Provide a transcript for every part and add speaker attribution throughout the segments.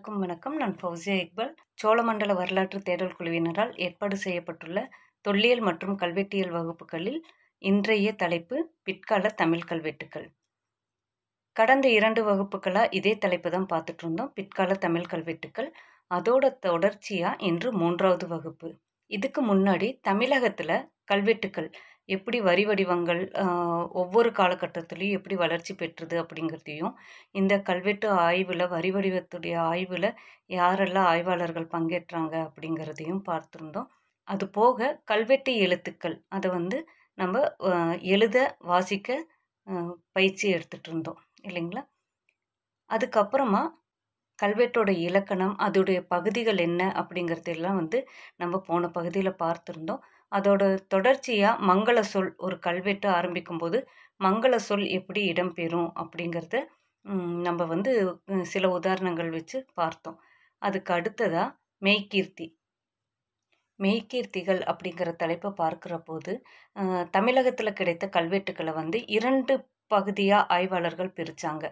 Speaker 1: அனைவருக்கும் வணக்கம் நான் ஃபௌசியா இக்பால் சோழமண்டல வரலாற்று தேடல் குழுவினரால் ஏற்பாடு செய்யப்பட்டுள்ள தொல்லியல் மற்றும் கல்வெட்டியல் வகுப்புகளில் இன்றைய தலைப்பு பிற்கால தமிழ் கல்வெட்டுக்கள் கடந்த இரண்டு வகுப்புகளாக இதே தலைப்பு தான் பார்த்துட்டு இருந்தோம் பிற்கால தமிழ் கல்வெட்டுக்கள் அதோட தொடர்ச்சியாக இன்று மூன்றாவது வகுப்பு இதுக்கு முன்னாடி தமிழகத்தில் கல்வெட்டுக்கள் எப்படி வரி வடிவங்கள் ஒவ்வொரு காலகட்டத்திலையும் எப்படி வளர்ச்சி பெற்றது அப்படிங்கிறதையும் இந்த கல்வெட்டு ஆய்வில் வரி வடிவத்துடைய ஆய்வில் யாரெல்லாம் ஆய்வாளர்கள் பங்கேற்றாங்க அப்படிங்கிறதையும் பார்த்துருந்தோம் அது போக கல்வெட்டு எழுத்துக்கள் அதை வந்து நம்ம எழுத வாசிக்க பயிற்சி எடுத்துகிட்டு இருந்தோம் இல்லைங்களா அதுக்கப்புறமா கல்வெட்டோட இலக்கணம் அதோடைய பகுதிகள் என்ன அப்படிங்கிறதெல்லாம் வந்து நம்ம போன பகுதியில் பார்த்துருந்தோம் அதோட தொடர்ச்சியாக மங்கள சொல் ஒரு கல்வெட்டு ஆரம்பிக்கும் போது மங்கள சொல் எப்படி இடம்பெறும் அப்படிங்கிறத நம்ம வந்து சில உதாரணங்கள் வச்சு பார்த்தோம் அதுக்கு அடுத்ததாக மெய்கீர்த்தி மெய்கீர்த்திகள் அப்படிங்கிற தலைப்பை பார்க்குற போது தமிழகத்தில் கிடைத்த கல்வெட்டுக்களை வந்து இரண்டு பகுதியாக ஆய்வாளர்கள் பிரித்தாங்க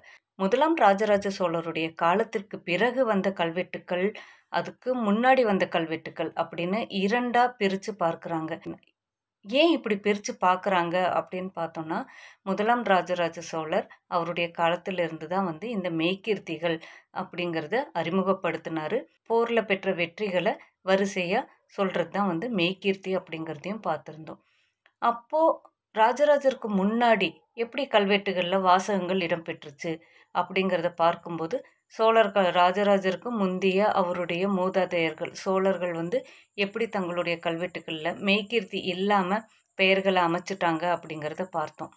Speaker 1: முதலாம் ராஜராஜ சோழருடைய காலத்திற்கு பிறகு வந்த கல்வெட்டுக்கள் அதுக்கு முன்னாடி வந்த கல்வெட்டுக்கள் அப்படின்னு இரண்டாக பிரித்து பார்க்குறாங்க ஏன் இப்படி பிரித்து பார்க்குறாங்க அப்படின்னு பார்த்தோம்னா முதலாம் ராஜராஜ சோழர் அவருடைய காலத்திலிருந்து தான் வந்து இந்த மெய்கீர்த்திகள் அப்படிங்கிறத அறிமுகப்படுத்தினார் போரில் பெற்ற வெற்றிகளை வரிசையாக சொல்கிறது தான் வந்து மேய்கீர்த்தி அப்படிங்கிறதையும் பார்த்துருந்தோம் அப்போது ராஜராஜருக்கு முன்னாடி எப்படி கல்வெட்டுகளில் வாசகங்கள் இடம்பெற்றுச்சு அப்படிங்கிறத பார்க்கும்போது சோழர் ராஜராஜருக்கு முந்திய அவருடைய மூதாதையர்கள் சோழர்கள் வந்து எப்படி தங்களுடைய கல்வெட்டுக்களில் மெய்கீர்த்தி இல்லாமல் பெயர்களை அமைச்சிட்டாங்க அப்படிங்கிறத பார்த்தோம்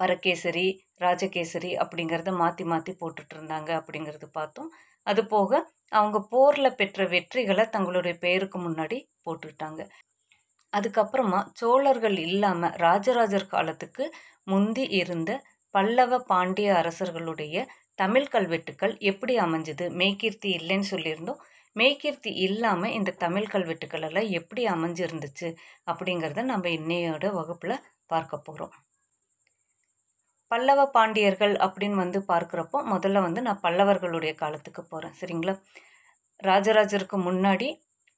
Speaker 1: பரகேசரி ராஜகேசரி அப்படிங்கிறத மாற்றி மாற்றி போட்டுட்டு இருந்தாங்க அப்படிங்கிறது பார்த்தோம் அது போக அவங்க போரில் பெற்ற வெற்றிகளை தங்களுடைய பெயருக்கு முன்னாடி போட்டுட்டாங்க அதுக்கப்புறமா சோழர்கள் இல்லாமல் ராஜராஜர் காலத்துக்கு முந்தி இருந்த பல்லவ பாண்டிய அரசர்களுடைய தமிழ் கல்வெட்டுக்கள் எப்படி அமைஞ்சுது மேய்கீர்த்தி இல்லைன்னு சொல்லியிருந்தோம் மேய்கீர்த்தி இல்லாமல் இந்த தமிழ் கல்வெட்டுக்கள் எல்லாம் எப்படி அமைஞ்சிருந்துச்சு அப்படிங்கிறத நம்ம இன்னையோட வகுப்பில் பார்க்க போகிறோம் பல்லவ பாண்டியர்கள் அப்படின்னு வந்து பார்க்குறப்போ முதல்ல வந்து நான் பல்லவர்களுடைய காலத்துக்கு போகிறேன் சரிங்களா ராஜராஜருக்கு முன்னாடி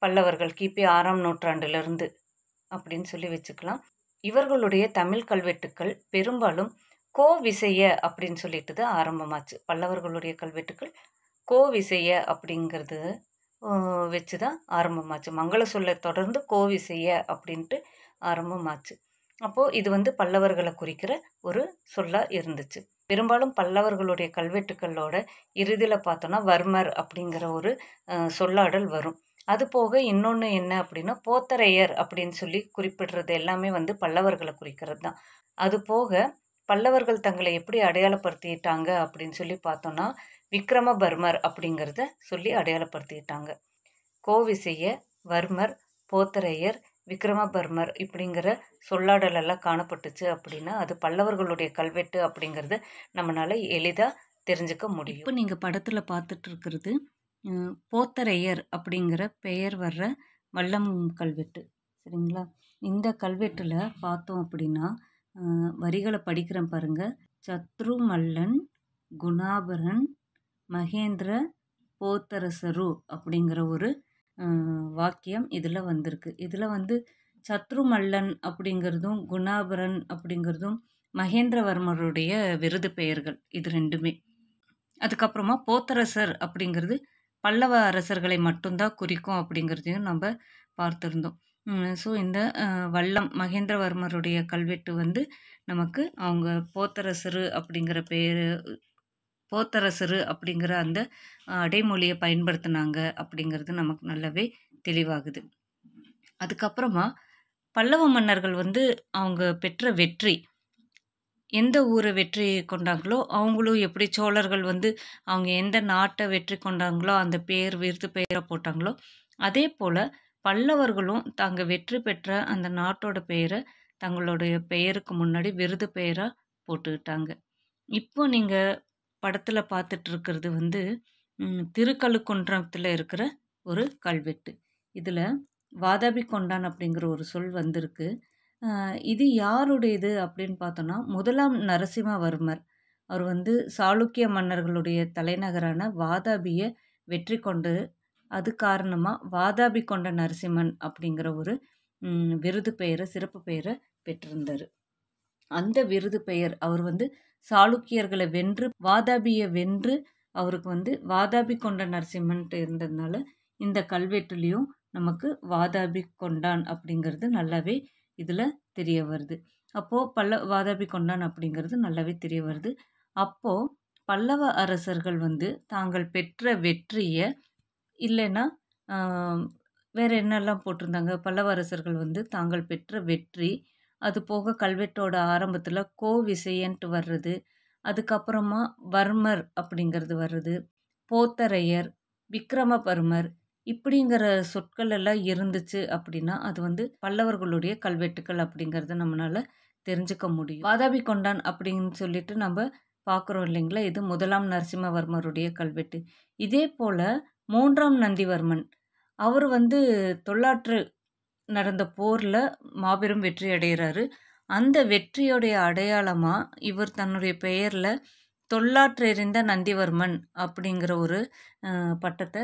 Speaker 1: பல்லவர்கள் கிபி ஆறாம் நூற்றாண்டுலேருந்து அப்படின்னு சொல்லி வச்சுக்கலாம் இவர்களுடைய தமிழ் கல்வெட்டுக்கள் பெரும்பாலும் கோவிசைய அப்படின்னு சொல்லிட்டு தான் ஆரம்பமாச்சு பல்லவர்களுடைய கல்வெட்டுக்கள் கோவிசைய அப்படிங்கிறது வச்சு தான் ஆரம்பமாச்சு மங்கள சொல்லை தொடர்ந்து கோவிசைய அப்படின்ட்டு ஆரம்பமாச்சு அப்போது இது வந்து பல்லவர்களை குறிக்கிற ஒரு சொல்லாக இருந்துச்சு பெரும்பாலும் பல்லவர்களுடைய கல்வெட்டுக்களோட இறுதியில் பார்த்தோன்னா வர்மர் அப்படிங்கிற ஒரு சொல்லாடல் வரும் அது போக இன்னொன்று என்ன அப்படின்னா போத்தரையர் அப்படின்னு சொல்லி குறிப்பிடுறது எல்லாமே வந்து பல்லவர்களை குறிக்கிறது தான் அது போக பல்லவர்கள் தங்களை எப்படி அடையாளப்படுத்திட்டாங்க அப்படின்னு சொல்லி பார்த்தோன்னா விக்ரமபர்மர் அப்படிங்கிறத சொல்லி அடையாளப்படுத்திட்டாங்க கோவிசைய வர்மர் போத்தரையர் விக்ரமபர்மர் இப்படிங்கிற சொல்லாடலெல்லாம் காணப்பட்டுச்சு அப்படின்னா அது பல்லவர்களுடைய கல்வெட்டு அப்படிங்கிறத நம்மளால் எளிதாக தெரிஞ்சுக்க முடியும் இப்போ நீங்கள் படத்தில் பார்த்துட்டு இருக்கிறது போத்தரையர் அப்படிங்கிற பெயர் வர்ற வல்லம் கல்வெட்டு சரிங்களா இந்த கல்வெட்டில் பார்த்தோம் அப்படின்னா வரிகளை படிக்கிறேன் பாருங்கள் சத்ருமல்லன் குணாபரன் மகேந்திர போத்தரசரு அப்படிங்கிற ஒரு வாக்கியம் இதில் வந்திருக்கு இதில் வந்து சத்ருமல்லன் அப்படிங்கிறதும் குணாபரன் அப்படிங்கிறதும் மகேந்திரவர்மருடைய விருது பெயர்கள் இது ரெண்டுமே அதுக்கப்புறமா போத்தரசர் அப்படிங்கிறது பல்லவ அரசர்களை மட்டும்தான் குறிக்கும் அப்படிங்கிறதையும் நம்ம பார்த்துருந்தோம் ஸோ இந்த வல்லம் மகேந்திரவர்மருடைய கல்வெட்டு வந்து நமக்கு அவங்க போத்தரசரு அப்படிங்கிற பேர் போத்தரசரு அப்படிங்கிற அந்த அடைமொழியை பயன்படுத்தினாங்க அப்படிங்கிறது நமக்கு நல்லாவே தெளிவாகுது அதுக்கப்புறமா பல்லவ மன்னர்கள் வந்து அவங்க பெற்ற வெற்றி எந்த ஊரை வெற்றி கொண்டாங்களோ அவங்களும் எப்படி சோழர்கள் வந்து அவங்க எந்த நாட்டை வெற்றி கொண்டாங்களோ அந்த பேர் விருது பெயரை போட்டாங்களோ அதே போல் பல்லவர்களும் தாங்க வெற்றி பெற்ற அந்த நாட்டோட பெயரை தங்களுடைய பெயருக்கு முன்னாடி விருது பெயராக போட்டுக்கிட்டாங்க இப்போ நீங்கள் படத்தில் பார்த்துட்டு இருக்கிறது வந்து திருக்கழுக்குன்றத்தில் இருக்கிற ஒரு கல்வெட்டு இதில் வாதாபி கொண்டான் அப்படிங்கிற ஒரு சொல் வந்திருக்கு இது யாருடையது அப்படின்னு பார்த்தோன்னா முதலாம் நரசிம்மவர்மர் அவர் வந்து சாளுக்கிய மன்னர்களுடைய தலைநகரான வாதாபியை வெற்றி கொண்டு அது காரணமாக வாதாபி கொண்ட நரசிம்மன் அப்படிங்கிற ஒரு விருது பெயரை சிறப்பு பெயரை பெற்றிருந்தார் அந்த விருது பெயர் அவர் வந்து சாளுக்கியர்களை வென்று வாதாபியை வென்று அவருக்கு வந்து வாதாபி கொண்ட நரசிம்மன்ட்டு இருந்ததுனால இந்த கல்வெட்டுலேயும் நமக்கு வாதாபி கொண்டான் அப்படிங்கிறது நல்லாவே இதில் தெரிய வருது அப்போது பல்ல வாதாபி கொண்டான் அப்படிங்கிறது நல்லாவே தெரிய வருது அப்போது பல்லவ அரசர்கள் வந்து தாங்கள் பெற்ற வெற்றியை இல்லைன்னா வேறு என்னெல்லாம் போட்டிருந்தாங்க பல்லவரசர்கள் வந்து தாங்கள் பெற்ற வெற்றி அது போக கல்வெட்டோட ஆரம்பத்தில் கோவிசையன்ட்டு வர்றது அதுக்கப்புறமா வர்மர் அப்படிங்கிறது வர்றது போத்தரையர் விக்ரமபர்மர் இப்படிங்கிற சொற்கள் எல்லாம் இருந்துச்சு அப்படின்னா அது வந்து பல்லவர்களுடைய கல்வெட்டுக்கள் அப்படிங்கிறத நம்மளால் தெரிஞ்சுக்க முடியும் வாதாபி கொண்டான் அப்படின்னு சொல்லிட்டு நம்ம பார்க்குறோம் இல்லைங்களா இது முதலாம் நரசிம்மவர்மருடைய கல்வெட்டு இதே போல் மூன்றாம் நந்திவர்மன் அவர் வந்து தொள்ளாற்று நடந்த போரில் மாபெரும் வெற்றி அடைகிறாரு அந்த வெற்றியுடைய அடையாளமாக இவர் தன்னுடைய பெயரில் தொள்ளாற்று எறிந்த நந்திவர்மன் அப்படிங்கிற ஒரு பட்டத்தை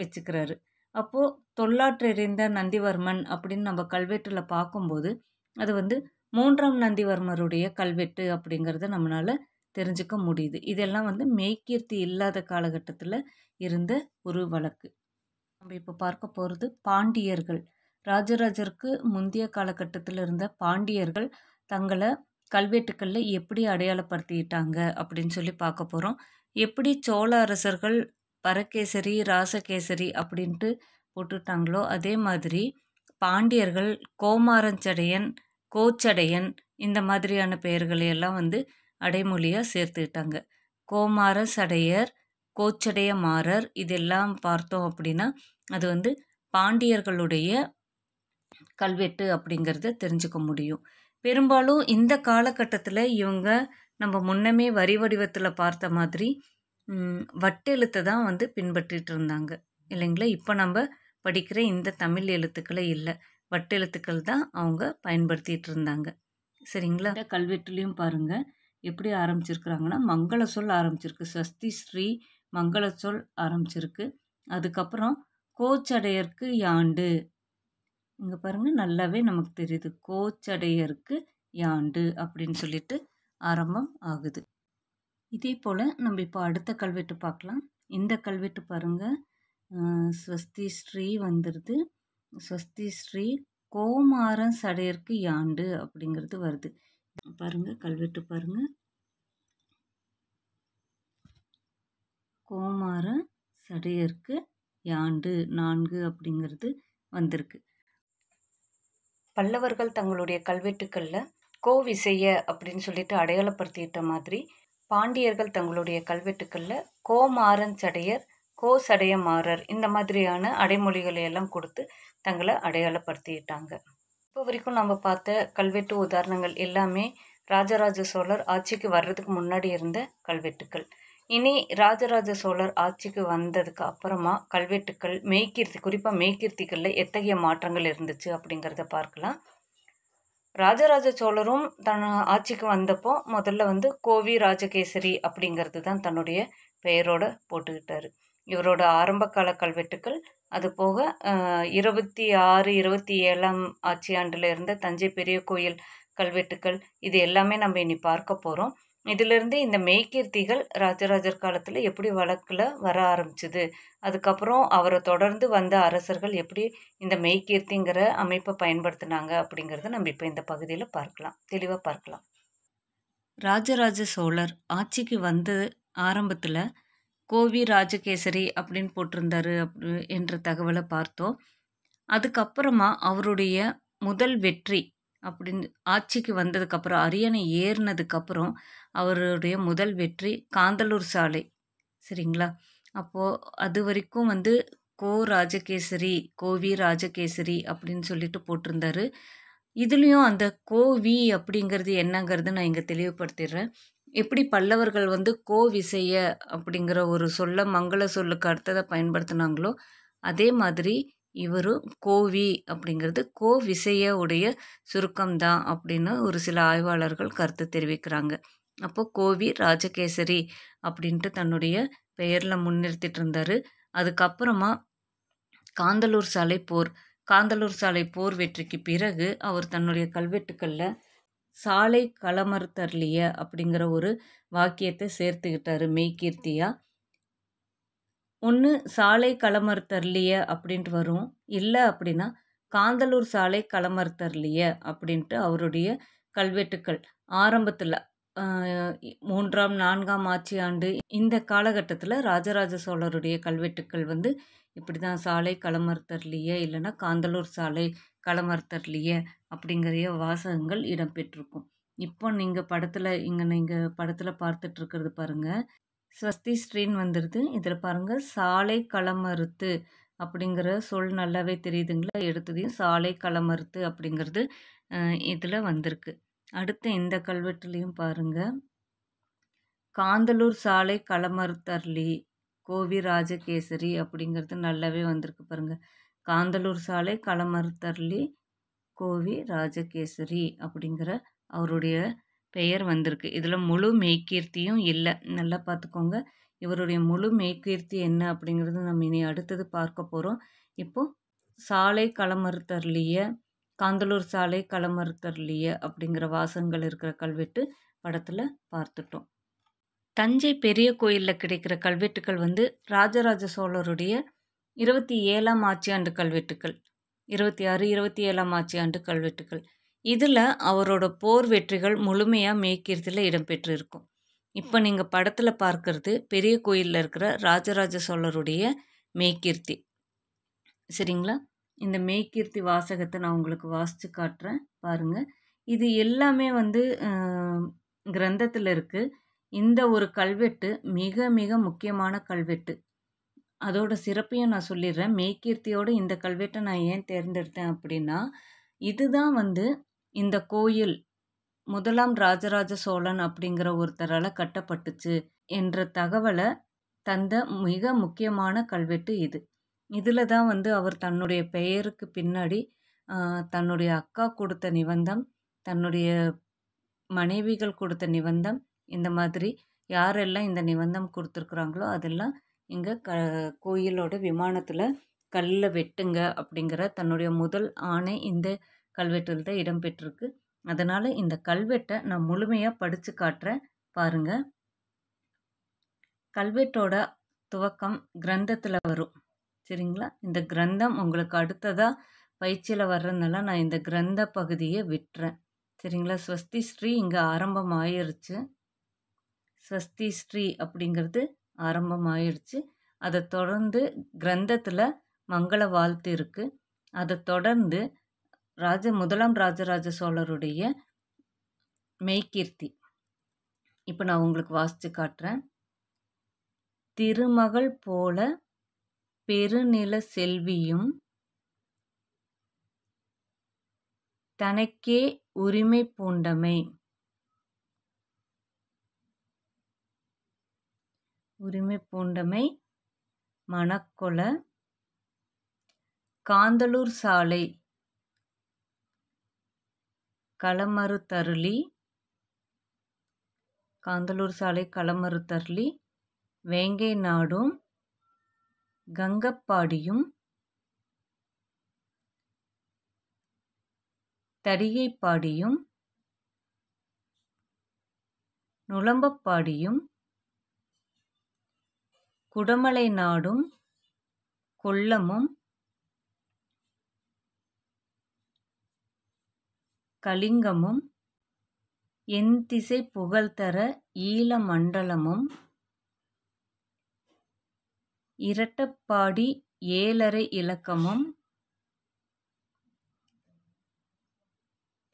Speaker 1: வச்சுக்கிறாரு அப்போது தொள்ளாற்று எறிந்த நந்திவர்மன் அப்படின்னு நம்ம கல்வெட்டில் பார்க்கும்போது அது வந்து மூன்றாம் நந்திவர்மருடைய கல்வெட்டு அப்படிங்கிறத நம்மளால் தெரிஞ்சுக்க முடியுது இதெல்லாம் வந்து மெய்கீர்த்தி இல்லாத காலகட்டத்தில் இருந்த ஒரு வழக்கு நம்ம இப்போ பார்க்க போகிறது பாண்டியர்கள் ராஜராஜருக்கு முந்தைய காலகட்டத்தில் இருந்த பாண்டியர்கள் தங்களை கல்வெட்டுக்களில் எப்படி அடையாளப்படுத்திட்டாங்க அப்படின்னு சொல்லி பார்க்க போகிறோம் எப்படி சோழ அரசர்கள் பரகேசரி ராசகேசரி அப்படின்ட்டு போட்டுட்டாங்களோ அதே மாதிரி பாண்டியர்கள் கோமாரஞ்சடையன் கோச்சடையன் இந்த மாதிரியான பெயர்களையெல்லாம் வந்து அடைமொழியாக சேர்த்துக்கிட்டாங்க கோமார சடையர் கோச்சடைய மாறர் இதெல்லாம் பார்த்தோம் அப்படின்னா அது வந்து பாண்டியர்களுடைய கல்வெட்டு அப்படிங்கிறத தெரிஞ்சுக்க முடியும் பெரும்பாலும் இந்த காலகட்டத்தில் இவங்க நம்ம முன்னமே வரி வடிவத்தில் பார்த்த மாதிரி வட்டெழுத்தை தான் வந்து பின்பற்றிட்டு இருந்தாங்க இல்லைங்களா இப்போ நம்ம படிக்கிற இந்த தமிழ் எழுத்துக்களே இல்லை வட்டெழுத்துக்கள் தான் அவங்க பயன்படுத்திகிட்டு இருந்தாங்க சரிங்களா கல்வெட்டுலேயும் பாருங்கள் எப்படி ஆரம்பிச்சிருக்கிறாங்கன்னா மங்கள சொல் ஆரம்பிச்சிருக்கு சஸ்தி ஸ்ரீ மங்கள சொல் ஆரம்பிச்சிருக்கு அதுக்கப்புறம் கோச்சடையர்க்கு யாண்டு இங்கே பாருங்கள் நல்லாவே நமக்கு தெரியுது கோச்சடையருக்கு யாண்டு அப்படின்னு சொல்லிட்டு ஆரம்பம் ஆகுது இதே போல் நம்ம இப்போ அடுத்த கல்வெட்டு பார்க்கலாம் இந்த கல்வெட்டு பாருங்கள் ஸ்வஸ்தி ஸ்ரீ வந்துடுது ஸ்வஸ்தி ஸ்ரீ கோமாரன் சடையருக்கு யாண்டு அப்படிங்கிறது வருது பாருங்கள் கல்வெட்டு பாருங்கள் கோமார சடையர்க்கு யாண்டு நான்கு அப்படிங்கிறது வந்திருக்கு பல்லவர்கள் தங்களுடைய கல்வெட்டுக்களில் கோவிசைய அப்படின்னு சொல்லிட்டு அடையாளப்படுத்திட்ட மாதிரி பாண்டியர்கள் தங்களுடைய கல்வெட்டுக்களில் கோமாறன் சடையர் கோ மாறர் இந்த மாதிரியான அடைமொழிகளை எல்லாம் கொடுத்து தங்களை அடையாளப்படுத்திட்டாங்க இப்போ வரைக்கும் நம்ம பார்த்த கல்வெட்டு உதாரணங்கள் எல்லாமே ராஜராஜ சோழர் ஆட்சிக்கு வர்றதுக்கு முன்னாடி இருந்த கல்வெட்டுக்கள் இனி ராஜராஜ சோழர் ஆட்சிக்கு வந்ததுக்கு அப்புறமா கல்வெட்டுக்கள் மெய்கீர்த்தி குறிப்பாக மெய்கீர்த்திகளில் எத்தகைய மாற்றங்கள் இருந்துச்சு அப்படிங்கிறத பார்க்கலாம் ராஜராஜ சோழரும் தன் ஆட்சிக்கு வந்தப்போ முதல்ல வந்து கோவி ராஜகேசரி அப்படிங்கிறது தான் தன்னுடைய பெயரோட போட்டுக்கிட்டாரு இவரோட ஆரம்ப கால கல்வெட்டுக்கள் அது போக இருபத்தி ஆறு இருபத்தி ஏழாம் ஆட்சி ஆண்டில் இருந்த தஞ்சை பெரிய கோயில் கல்வெட்டுக்கள் இது எல்லாமே நம்ம இனி பார்க்க போகிறோம் இதிலிருந்து இந்த மெய்கீர்த்திகள் ராஜராஜர் காலத்தில் எப்படி வழக்கில் வர ஆரம்பிச்சுது அதுக்கப்புறம் அவரை தொடர்ந்து வந்த அரசர்கள் எப்படி இந்த மெய்கீர்த்திங்கிற அமைப்பை பயன்படுத்தினாங்க அப்படிங்கிறத நம்ம இப்போ இந்த பகுதியில் பார்க்கலாம் தெளிவாக பார்க்கலாம் ராஜராஜ சோழர் ஆட்சிக்கு வந்து ஆரம்பத்தில் கோவி ராஜகேசரி அப்படின்னு போட்டிருந்தாரு அப்படி என்ற தகவலை பார்த்தோம் அதுக்கப்புறமா அவருடைய முதல் வெற்றி அப்படின்னு ஆட்சிக்கு வந்ததுக்கப்புறம் அரியணை ஏறினதுக்கப்புறம் அவருடைய முதல் வெற்றி காந்தலூர் சாலை சரிங்களா அப்போது அது வரைக்கும் வந்து கோ ராஜகேசரி கோவி ராஜகேசரி அப்படின்னு சொல்லிட்டு போட்டிருந்தாரு இதுலேயும் அந்த கோவி அப்படிங்கிறது என்னங்கிறது நான் இங்கே தெளிவுபடுத்திடுறேன் எப்படி பல்லவர்கள் வந்து கோ விசைய அப்படிங்கிற ஒரு சொல்ல மங்கள சொல்லுக்கு அடுத்ததை பயன்படுத்தினாங்களோ அதே மாதிரி இவர் கோவி அப்படிங்கிறது கோ விசைய உடைய சுருக்கம்தான் அப்படின்னு ஒரு சில ஆய்வாளர்கள் கருத்து தெரிவிக்கிறாங்க அப்போ கோவி ராஜகேசரி அப்படின்ட்டு தன்னுடைய பெயரில் முன்னிறுத்திட்டு இருந்தார் அதுக்கப்புறமா காந்தலூர் சாலை போர் காந்தலூர் சாலை போர் வெற்றிக்கு பிறகு அவர் தன்னுடைய கல்வெட்டுக்களில் சாலை களமறுத்தர்லிய அப்படிங்கிற ஒரு வாக்கியத்தை சேர்த்துக்கிட்டாரு மெய்கீர்த்தியாக ஒன்று சாலை களமறுத்தர்லிய அப்படின்ட்டு வரும் இல்லை அப்படின்னா காந்தலூர் சாலை களமறுத்தர்லிய அப்படின்ட்டு அவருடைய கல்வெட்டுக்கள் ஆரம்பத்தில் மூன்றாம் நான்காம் ஆட்சி ஆண்டு இந்த காலகட்டத்தில் ராஜராஜ சோழருடைய கல்வெட்டுக்கள் வந்து இப்படி தான் சாலை களமறுத்தர்லிய இல்லைன்னா காந்தலூர் சாலை களமறுத்தர்லிய அப்படிங்கிற வாசகங்கள் இடம்பெற்றிருக்கும் இப்போ நீங்கள் படத்தில் இங்கே நீங்கள் படத்தில் பார்த்துட்ருக்கிறது பாருங்கள் ஸ்வஸ்தி ஸ்ரீன் வந்துடுது இதில் பாருங்கள் சாலை களமறுத்து அப்படிங்கிற சொல் நல்லாவே தெரியுதுங்களா எடுத்ததையும் சாலை களமறுத்து அப்படிங்கிறது இதில் வந்திருக்கு அடுத்து இந்த கல்வெட்டுலேயும் பாருங்கள் காந்தலூர் சாலை களமறுத்தர்லி கோவி ராஜகேசரி அப்படிங்கிறது நல்லாவே வந்திருக்கு பாருங்கள் காந்தலூர் சாலை களமறுத்தர்லி கோவி ராஜகேசரி அப்படிங்கிற அவருடைய பெயர் வந்திருக்கு இதில் முழு மேய்கீர்த்தியும் இல்லை நல்லா பார்த்துக்கோங்க இவருடைய முழு மேய்கீர்த்தி என்ன அப்படிங்கிறது நம்ம இனி அடுத்தது பார்க்க போகிறோம் இப்போது சாலை களமறுத்தர்லிய காந்தலூர் சாலை களமறுத்தர்லிய அப்படிங்கிற வாசங்கள் இருக்கிற கல்வெட்டு படத்தில் பார்த்துட்டோம் தஞ்சை பெரிய கோயிலில் கிடைக்கிற கல்வெட்டுக்கள் வந்து ராஜராஜ சோழருடைய இருபத்தி ஏழாம் ஆட்சி ஆண்டு கல்வெட்டுக்கள் இருபத்தி ஆறு இருபத்தி ஏழாம் ஆட்சி ஆண்டு கல்வெட்டுக்கள் இதில் அவரோட போர் வெற்றிகள் முழுமையாக மேய்க்கிறதுல இடம்பெற்றிருக்கும் இப்போ நீங்கள் படத்தில் பார்க்கறது பெரிய கோயிலில் இருக்கிற ராஜராஜ சோழருடைய மேய்கீர்த்தி சரிங்களா இந்த மேய்கீர்த்தி வாசகத்தை நான் உங்களுக்கு வாசித்து காட்டுறேன் பாருங்கள் இது எல்லாமே வந்து கிரந்தத்தில் இருக்குது இந்த ஒரு கல்வெட்டு மிக மிக முக்கியமான கல்வெட்டு அதோட சிறப்பையும் நான் சொல்லிடுறேன் மேய்கீர்த்தியோடு இந்த கல்வெட்டை நான் ஏன் தேர்ந்தெடுத்தேன் அப்படின்னா இதுதான் வந்து இந்த கோயில் முதலாம் ராஜராஜ சோழன் அப்படிங்கிற ஒருத்தரால் கட்டப்பட்டுச்சு என்ற தகவலை தந்த மிக முக்கியமான கல்வெட்டு இது இதில் தான் வந்து அவர் தன்னுடைய பெயருக்கு பின்னாடி தன்னுடைய அக்கா கொடுத்த நிபந்தம் தன்னுடைய மனைவிகள் கொடுத்த நிபந்தம் இந்த மாதிரி யாரெல்லாம் இந்த நிபந்தம் கொடுத்துருக்குறாங்களோ அதெல்லாம் இங்கே க கோயிலோட விமானத்தில் கல்லில் வெட்டுங்க அப்படிங்கிற தன்னுடைய முதல் ஆணை இந்த கல்வெட்டில் தான் இடம்பெற்றிருக்கு அதனால் இந்த கல்வெட்டை நான் முழுமையாக படித்து காட்டுறேன் பாருங்கள் கல்வெட்டோட துவக்கம் கிரந்தத்தில் வரும் சரிங்களா இந்த கிரந்தம் உங்களுக்கு அடுத்ததாக பயிற்சியில் வர்றதுனால நான் இந்த கிரந்த பகுதியை விட்டுறேன் சரிங்களா ஸ்வஸ்தி ஸ்ரீ இங்கே ஆரம்பம் ஆயிடுச்சு ஸ்வஸ்தி ஸ்ரீ அப்படிங்கிறது ஆரம்பம் ஆயிடுச்சு அதை தொடர்ந்து கிரந்தத்தில் மங்கள வாழ்த்து இருக்குது அதை தொடர்ந்து ராஜ முதலாம் ராஜராஜ சோழருடைய மெய்கீர்த்தி இப்போ நான் உங்களுக்கு வாசித்து காட்டுறேன் திருமகள் போல பெருநில செல்வியும் தனக்கே உரிமை பூண்டமை உரிமை பூண்டமை மணக்கொல காந்தலூர் சாலை தருளி காந்தலூர் சாலை தருளி வேங்கை நாடும் கங்கப்பாடியும் தடிகைப்பாடியும் நுளம்பப்பாடியும் குடமலை நாடும் கொல்லமும் கலிங்கமும் திசை புகழ்தர ஈழமண்டலமும் மண்டலமும் ஏழரை இலக்கமும்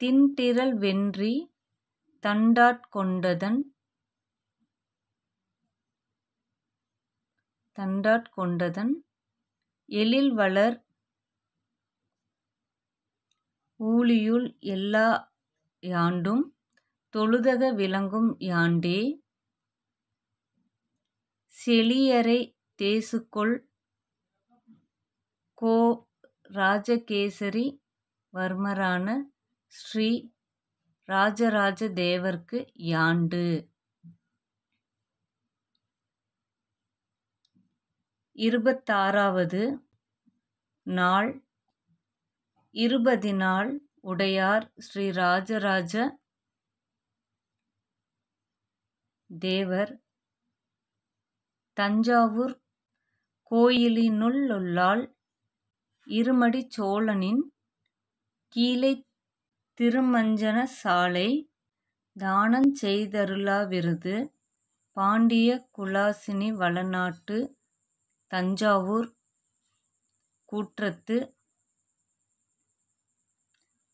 Speaker 1: திண்திறல் வென்றி தண்டாட்கொண்டதன் தண்டாட்கொண்டதன் எழில் வளர் ஊழியுள் எல்லா யாண்டும் தொழுதக விளங்கும் யாண்டே. செழியரைத் தேசுக்கொள் கோ. ராஜகேசரி வர்மரான ஸ்ரீ ராஜராஜ தேவர்க்கு யாண்டு. இருபத்தாறாவது நாள் நாள் உடையார் ஸ்ரீராஜராஜ தேவர் தஞ்சாவூர் கோயிலினுள்ளுள்ளால் இருமடி சோழனின் கீழே திருமஞ்சன சாலை தானஞ் விருது பாண்டிய குலாசினி வளநாட்டு தஞ்சாவூர் கூற்றத்து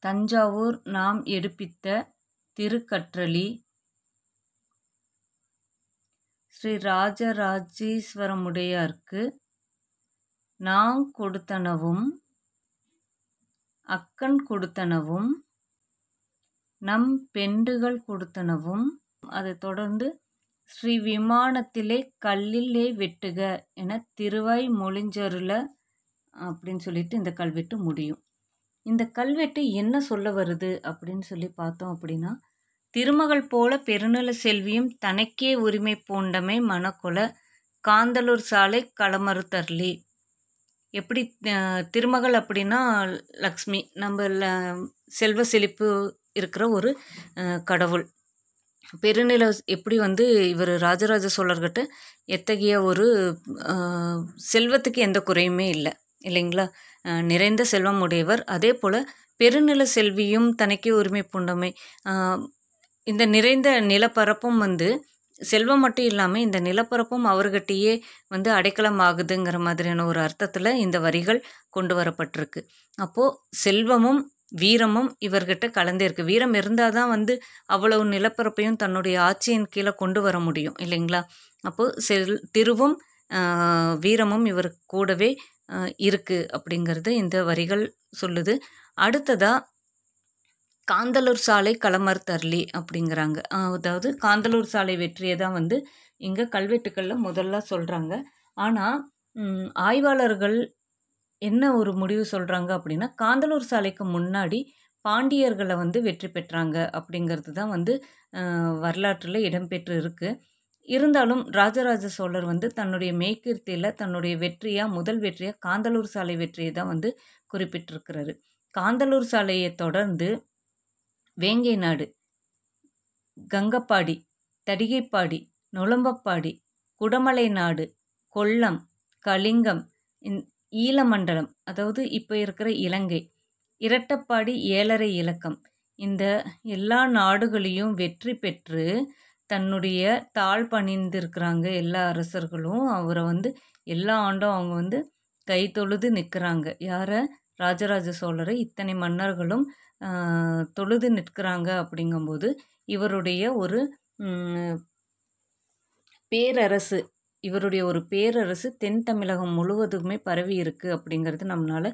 Speaker 1: தஞ்சாவூர் நாம் எடுப்பித்த திருக்கற்றளி ஸ்ரீ ராஜராஜேஸ்வரமுடையார்க்கு நாம் கொடுத்தனவும் அக்கன் கொடுத்தனவும் நம் பெண்டுகள் கொடுத்தனவும் அதை தொடர்ந்து ஸ்ரீ விமானத்திலே கல்லிலே வெட்டுக என திருவாய் மொழிஞ்சருள அப்படின்னு சொல்லிட்டு இந்த கல்வெட்டு முடியும் இந்த கல்வெட்டு என்ன சொல்ல வருது அப்படின்னு சொல்லி பார்த்தோம் அப்படின்னா திருமகள் போல பெருநல செல்வியும் தனக்கே உரிமை பூண்டமை மனக்குல காந்தலூர் சாலை களமறுத்தர்லி எப்படி திருமகள் அப்படின்னா லக்ஷ்மி நம்ம செல்வ செழிப்பு இருக்கிற ஒரு கடவுள் பெருநில எப்படி வந்து இவர் ராஜராஜ சோழர்கிட்ட எத்தகைய ஒரு செல்வத்துக்கு எந்த குறையுமே இல்லை இல்லைங்களா நிறைந்த செல்வம் உடையவர் அதே போல் பெருநில செல்வியும் தனக்கே உரிமை பூண்டமை இந்த நிறைந்த நிலப்பரப்பும் வந்து செல்வம் மட்டும் இல்லாமல் இந்த நிலப்பரப்பும் அவர்கிட்டயே வந்து அடைக்கலம் ஆகுதுங்கிற மாதிரியான ஒரு அர்த்தத்தில் இந்த வரிகள் கொண்டு வரப்பட்டிருக்கு அப்போது செல்வமும் வீரமும் இவர்கிட்ட கலந்திருக்கு வீரம் இருந்தால் தான் வந்து அவ்வளவு நிலப்பரப்பையும் தன்னுடைய ஆட்சியின் கீழே கொண்டு வர முடியும் இல்லைங்களா அப்போது செல் திருவும் வீரமும் இவர் கூடவே இருக்குது அப்படிங்கிறது இந்த வரிகள் சொல்லுது அடுத்ததாக காந்தலூர் சாலை களமர் தர்லி அப்படிங்கிறாங்க அதாவது காந்தலூர் சாலை வெற்றியை தான் வந்து இங்கே கல்வெட்டுக்களில் முதல்ல சொல்கிறாங்க ஆனால் ஆய்வாளர்கள் என்ன ஒரு முடிவு சொல்கிறாங்க அப்படின்னா காந்தலூர் சாலைக்கு முன்னாடி பாண்டியர்களை வந்து வெற்றி பெற்றாங்க அப்படிங்கிறது தான் வந்து வரலாற்றில் இடம்பெற்று இருக்குது இருந்தாலும் ராஜராஜ சோழர் வந்து தன்னுடைய மேய்கிருத்தியில் தன்னுடைய வெற்றியாக முதல் வெற்றியாக காந்தலூர் சாலை வெற்றியை தான் வந்து குறிப்பிட்டிருக்கிறாரு காந்தலூர் சாலையை தொடர்ந்து வேங்கை நாடு கங்கப்பாடி தடிகைப்பாடி நுழம்பப்பாடி குடமலை நாடு கொல்லம் கலிங்கம் ஈழமண்டலம் அதாவது இப்போ இருக்கிற இலங்கை இரட்டப்பாடி ஏழரை இலக்கம் இந்த எல்லா நாடுகளையும் வெற்றி பெற்று தன்னுடைய தாழ் பணிந்திருக்கிறாங்க எல்லா அரசர்களும் அவரை வந்து எல்லா ஆண்டும் அவங்க வந்து கை தொழுது நிற்கிறாங்க யாரை ராஜராஜ சோழரை இத்தனை மன்னர்களும் தொழுது நிற்கிறாங்க அப்படிங்கும்போது இவருடைய ஒரு பேரரசு இவருடைய ஒரு பேரரசு தென் தமிழகம் முழுவதுமே பரவி இருக்குது அப்படிங்கிறது நம்மளால்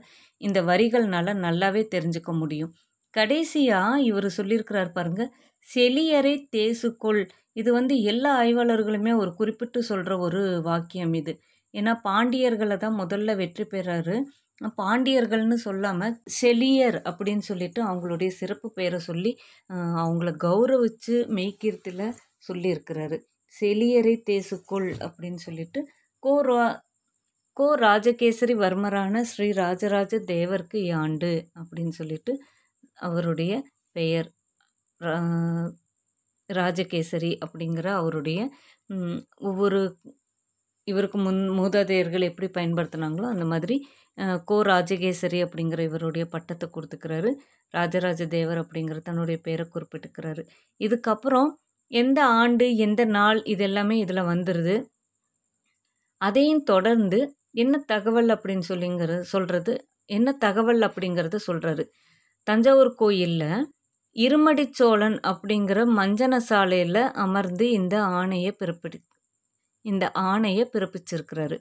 Speaker 1: இந்த வரிகள்னால நல்லாவே தெரிஞ்சுக்க முடியும் கடைசியாக இவர் சொல்லியிருக்கிறார் பாருங்க செலியரை தேசுக்கொள் இது வந்து எல்லா ஆய்வாளர்களுமே ஒரு குறிப்பிட்டு சொல்கிற ஒரு வாக்கியம் இது ஏன்னா பாண்டியர்களை தான் முதல்ல வெற்றி பெறாரு பாண்டியர்கள்னு சொல்லாமல் செலியர் அப்படின்னு சொல்லிட்டு அவங்களுடைய சிறப்பு பெயரை சொல்லி அவங்கள கௌரவிச்சு மெய்கீர்த்தியில் சொல்லியிருக்கிறாரு செலியரை தேசுக்கொள் அப்படின்னு சொல்லிட்டு கோ ரா கோ ராஜகேசரி வர்மரான ஸ்ரீ ராஜராஜ தேவர்க்கு யாண்டு அப்படின்னு சொல்லிட்டு அவருடைய பெயர் ராஜகேசரி அப்படிங்கிற அவருடைய ஒவ்வொரு இவருக்கு முன் மூதாதையர்கள் எப்படி பயன்படுத்தினாங்களோ அந்த மாதிரி கோ ராஜகேசரி அப்படிங்கிற இவருடைய பட்டத்தை கொடுத்துக்கிறாரு ராஜராஜ தேவர் அப்படிங்கிற தன்னுடைய பேரை குறிப்பிட்டுக்கிறாரு இதுக்கப்புறம் எந்த ஆண்டு எந்த நாள் இது எல்லாமே இதில் வந்துடுது அதையும் தொடர்ந்து என்ன தகவல் அப்படின்னு சொல்லிங்கிறது சொல்கிறது என்ன தகவல் அப்படிங்கிறத சொல்கிறாரு தஞ்சாவூர் கோயிலில் இருமடிச்சோழன் அப்படிங்கிற மஞ்சன சாலையில் அமர்ந்து இந்த ஆணையை பிறப்பிடி இந்த ஆணையை பிறப்பிச்சிருக்கிறாரு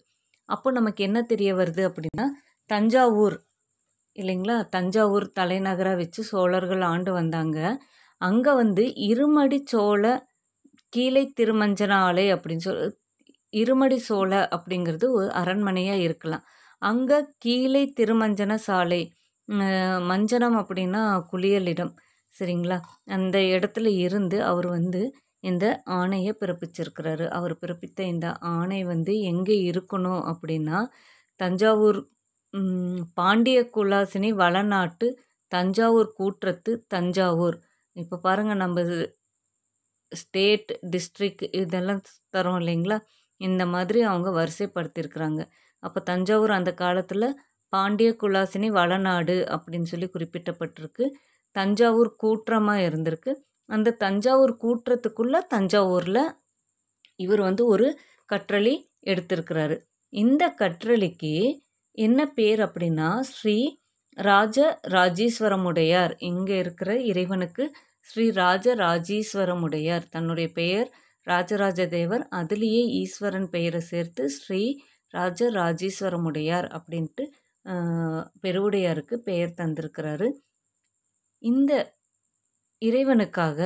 Speaker 1: அப்போ நமக்கு என்ன தெரிய வருது அப்படின்னா தஞ்சாவூர் இல்லைங்களா தஞ்சாவூர் தலைநகராக வச்சு சோழர்கள் ஆண்டு வந்தாங்க அங்கே வந்து இருமடி சோழ கீழே திருமஞ்சன ஆலை அப்படின்னு சொல் இருமடி சோழ அப்படிங்கிறது ஒரு அரண்மனையாக இருக்கலாம் அங்கே கீழே திருமஞ்சன சாலை மஞ்சனம் அப்படின்னா குளியலிடம் சரிங்களா அந்த இடத்துல இருந்து அவர் வந்து இந்த ஆணையை பிறப்பிச்சிருக்கிறாரு அவர் பிறப்பித்த இந்த ஆணை வந்து எங்கே இருக்கணும் அப்படின்னா தஞ்சாவூர் பாண்டிய குலாசினி வளநாட்டு தஞ்சாவூர் கூற்றத்து தஞ்சாவூர் இப்போ பாருங்கள் நம்ம ஸ்டேட் டிஸ்ட்ரிக் இதெல்லாம் தரோம் இல்லைங்களா இந்த மாதிரி அவங்க வரிசைப்படுத்தியிருக்கிறாங்க அப்போ தஞ்சாவூர் அந்த காலத்தில் பாண்டிய குலாசினி வளநாடு அப்படின்னு சொல்லி குறிப்பிட்டப்பட்டிருக்கு தஞ்சாவூர் கூற்றமாக இருந்திருக்கு அந்த தஞ்சாவூர் கூற்றத்துக்குள்ளே தஞ்சாவூரில் இவர் வந்து ஒரு கற்றளி எடுத்திருக்கிறாரு இந்த கற்றளிக்கு என்ன பேர் அப்படின்னா ஸ்ரீ ராஜ ராஜீஸ்வரமுடையார் இங்கே இருக்கிற இறைவனுக்கு ஸ்ரீ ராஜ ராஜீஸ்வரமுடையார் தன்னுடைய பெயர் ராஜராஜ தேவர் அதுலேயே ஈஸ்வரன் பெயரை சேர்த்து ஸ்ரீ ராஜ ராஜீஸ்வரமுடையார் அப்படின்ட்டு பெருவுடையாருக்கு பெயர் தந்திருக்கிறாரு இந்த இறைவனுக்காக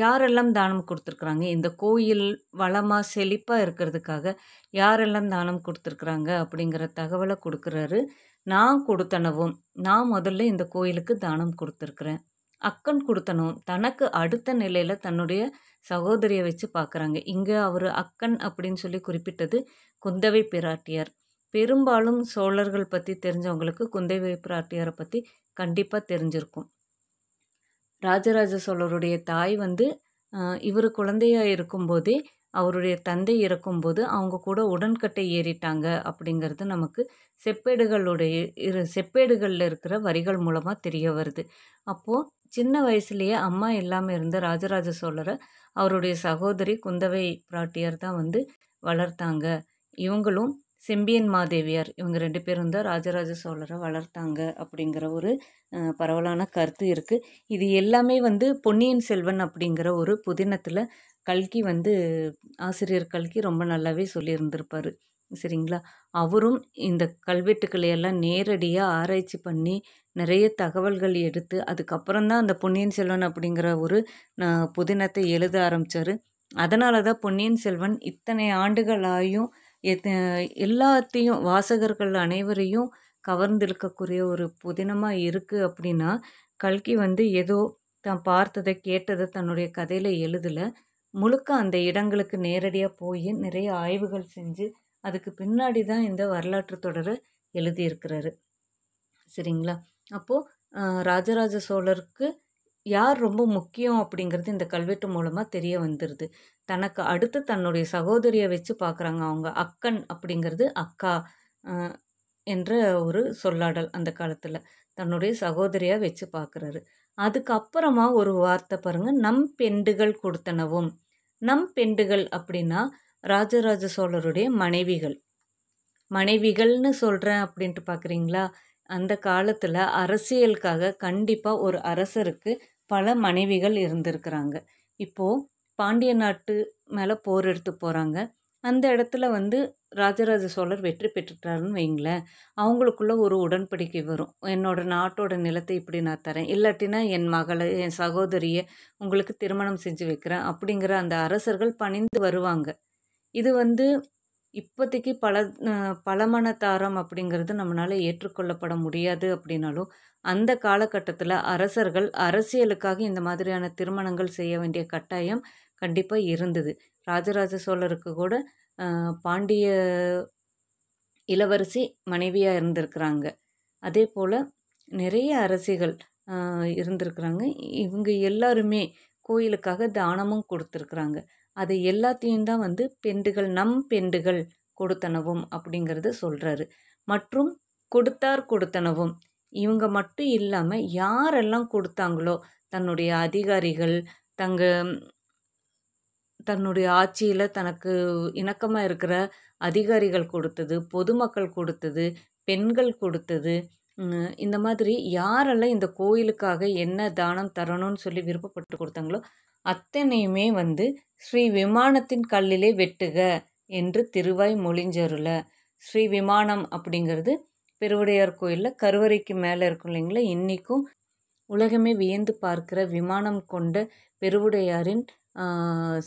Speaker 1: யாரெல்லாம் தானம் கொடுத்துருக்குறாங்க இந்த கோயில் வளமாக செழிப்பாக இருக்கிறதுக்காக யாரெல்லாம் தானம் கொடுத்துருக்குறாங்க அப்படிங்கிற தகவலை கொடுக்குறாரு நான் கொடுத்தனவும் நான் முதல்ல இந்த கோயிலுக்கு தானம் கொடுத்துருக்குறேன் அக்கன் கொடுத்தனவும் தனக்கு அடுத்த நிலையில் தன்னுடைய சகோதரியை வச்சு பார்க்குறாங்க இங்கே அவர் அக்கன் அப்படின்னு சொல்லி குறிப்பிட்டது குந்தவை பிராட்டியார் பெரும்பாலும் சோழர்கள் பற்றி தெரிஞ்சவங்களுக்கு குந்தவை பிராட்டியாரை பற்றி கண்டிப்பாக தெரிஞ்சிருக்கும் ராஜராஜ சோழருடைய தாய் வந்து இவர் குழந்தையாக இருக்கும்போதே அவருடைய தந்தை இறக்கும்போது அவங்க கூட உடன்கட்டை ஏறிட்டாங்க அப்படிங்கிறது நமக்கு செப்பேடுகளுடைய இரு செப்பேடுகளில் இருக்கிற வரிகள் மூலமாக தெரிய வருது அப்போது சின்ன வயசுலேயே அம்மா இல்லாமல் இருந்த ராஜராஜ சோழரை அவருடைய சகோதரி குந்தவை பிராட்டியார் தான் வந்து வளர்த்தாங்க இவங்களும் செம்பியன் மாதேவியார் இவங்க ரெண்டு பேரும் தான் ராஜராஜ சோழரை வளர்த்தாங்க அப்படிங்கிற ஒரு பரவலான கருத்து இருக்குது இது எல்லாமே வந்து பொன்னியின் செல்வன் அப்படிங்கிற ஒரு புதினத்தில் கல்கி வந்து ஆசிரியர் கல்கி ரொம்ப நல்லாவே சொல்லியிருந்திருப்பார் சரிங்களா அவரும் இந்த கல்வெட்டுக்களை எல்லாம் நேரடியாக ஆராய்ச்சி பண்ணி நிறைய தகவல்கள் எடுத்து அதுக்கப்புறம் தான் அந்த பொன்னியின் செல்வன் அப்படிங்கிற ஒரு புதினத்தை எழுத ஆரம்பித்தார் அதனால தான் பொன்னியின் செல்வன் இத்தனை ஆண்டுகளாயும் எல்லாத்தையும் வாசகர்கள் அனைவரையும் கவர்ந்திருக்கக்கூடிய ஒரு புதினமாக இருக்குது அப்படின்னா கல்கி வந்து ஏதோ தான் பார்த்ததை கேட்டதை தன்னுடைய கதையில் எழுதலை முழுக்க அந்த இடங்களுக்கு நேரடியாக போய் நிறைய ஆய்வுகள் செஞ்சு அதுக்கு பின்னாடி தான் இந்த வரலாற்று தொடரை எழுதியிருக்கிறாரு சரிங்களா அப்போது ராஜராஜ சோழருக்கு யார் ரொம்ப முக்கியம் அப்படிங்கிறது இந்த கல்வெட்டு மூலமாக தெரிய வந்துடுது தனக்கு அடுத்து தன்னுடைய சகோதரியை வச்சு பார்க்குறாங்க அவங்க அக்கன் அப்படிங்கிறது அக்கா என்ற ஒரு சொல்லாடல் அந்த காலத்தில் தன்னுடைய சகோதரியாக வச்சு பார்க்குறாரு அதுக்கப்புறமா ஒரு வார்த்தை பாருங்கள் நம் பெண்டுகள் கொடுத்தனவும் நம் பெண்டுகள் அப்படின்னா ராஜராஜ சோழருடைய மனைவிகள் மனைவிகள்னு சொல்கிறேன் அப்படின்ட்டு பார்க்குறீங்களா அந்த காலத்தில் அரசியலுக்காக கண்டிப்பாக ஒரு அரசருக்கு பல மனைவிகள் இருந்திருக்கிறாங்க இப்போது பாண்டிய நாட்டு மேலே போர் எடுத்து போகிறாங்க அந்த இடத்துல வந்து ராஜராஜ சோழர் வெற்றி பெற்றுட்டாருன்னு வைங்களேன் அவங்களுக்குள்ள ஒரு உடன்படிக்கை வரும் என்னோட நாட்டோட நிலத்தை இப்படி நான் தரேன் இல்லாட்டினா என் மகளை என் சகோதரியை உங்களுக்கு திருமணம் செஞ்சு வைக்கிறேன் அப்படிங்கிற அந்த அரசர்கள் பணிந்து வருவாங்க இது வந்து இப்போதைக்கு பல பழமண தாரம் அப்படிங்கிறது நம்மளால் ஏற்றுக்கொள்ளப்பட முடியாது அப்படின்னாலும் அந்த காலகட்டத்தில் அரசர்கள் அரசியலுக்காக இந்த மாதிரியான திருமணங்கள் செய்ய வேண்டிய கட்டாயம் கண்டிப்பாக இருந்தது ராஜராஜ சோழருக்கு கூட பாண்டிய இளவரசி மனைவியாக இருந்திருக்கிறாங்க அதே போல் நிறைய அரசிகள் இருந்திருக்கிறாங்க இவங்க எல்லாருமே கோயிலுக்காக தானமும் கொடுத்துருக்குறாங்க அது எல்லாத்தையும் தான் வந்து பெண்டுகள் நம் பெண்டுகள் கொடுத்தனவும் அப்படிங்கிறத சொல்கிறாரு மற்றும் கொடுத்தார் கொடுத்தனவும் இவங்க மட்டும் இல்லாமல் யாரெல்லாம் கொடுத்தாங்களோ தன்னுடைய அதிகாரிகள் தங்க தன்னுடைய ஆட்சியில் தனக்கு இணக்கமாக இருக்கிற அதிகாரிகள் கொடுத்தது பொதுமக்கள் கொடுத்தது பெண்கள் கொடுத்தது இந்த மாதிரி யாரெல்லாம் இந்த கோயிலுக்காக என்ன தானம் தரணும்னு சொல்லி விருப்பப்பட்டு கொடுத்தாங்களோ அத்தனையுமே வந்து ஸ்ரீ விமானத்தின் கல்லிலே வெட்டுக என்று திருவாய் மொழிஞ்சருள ஸ்ரீ விமானம் அப்படிங்கிறது பெருவுடையார் கோயிலில் கருவறைக்கு மேலே இருக்கும் இல்லைங்களா இன்றைக்கும் உலகமே வியந்து பார்க்கிற விமானம் கொண்ட பெருவுடையாரின்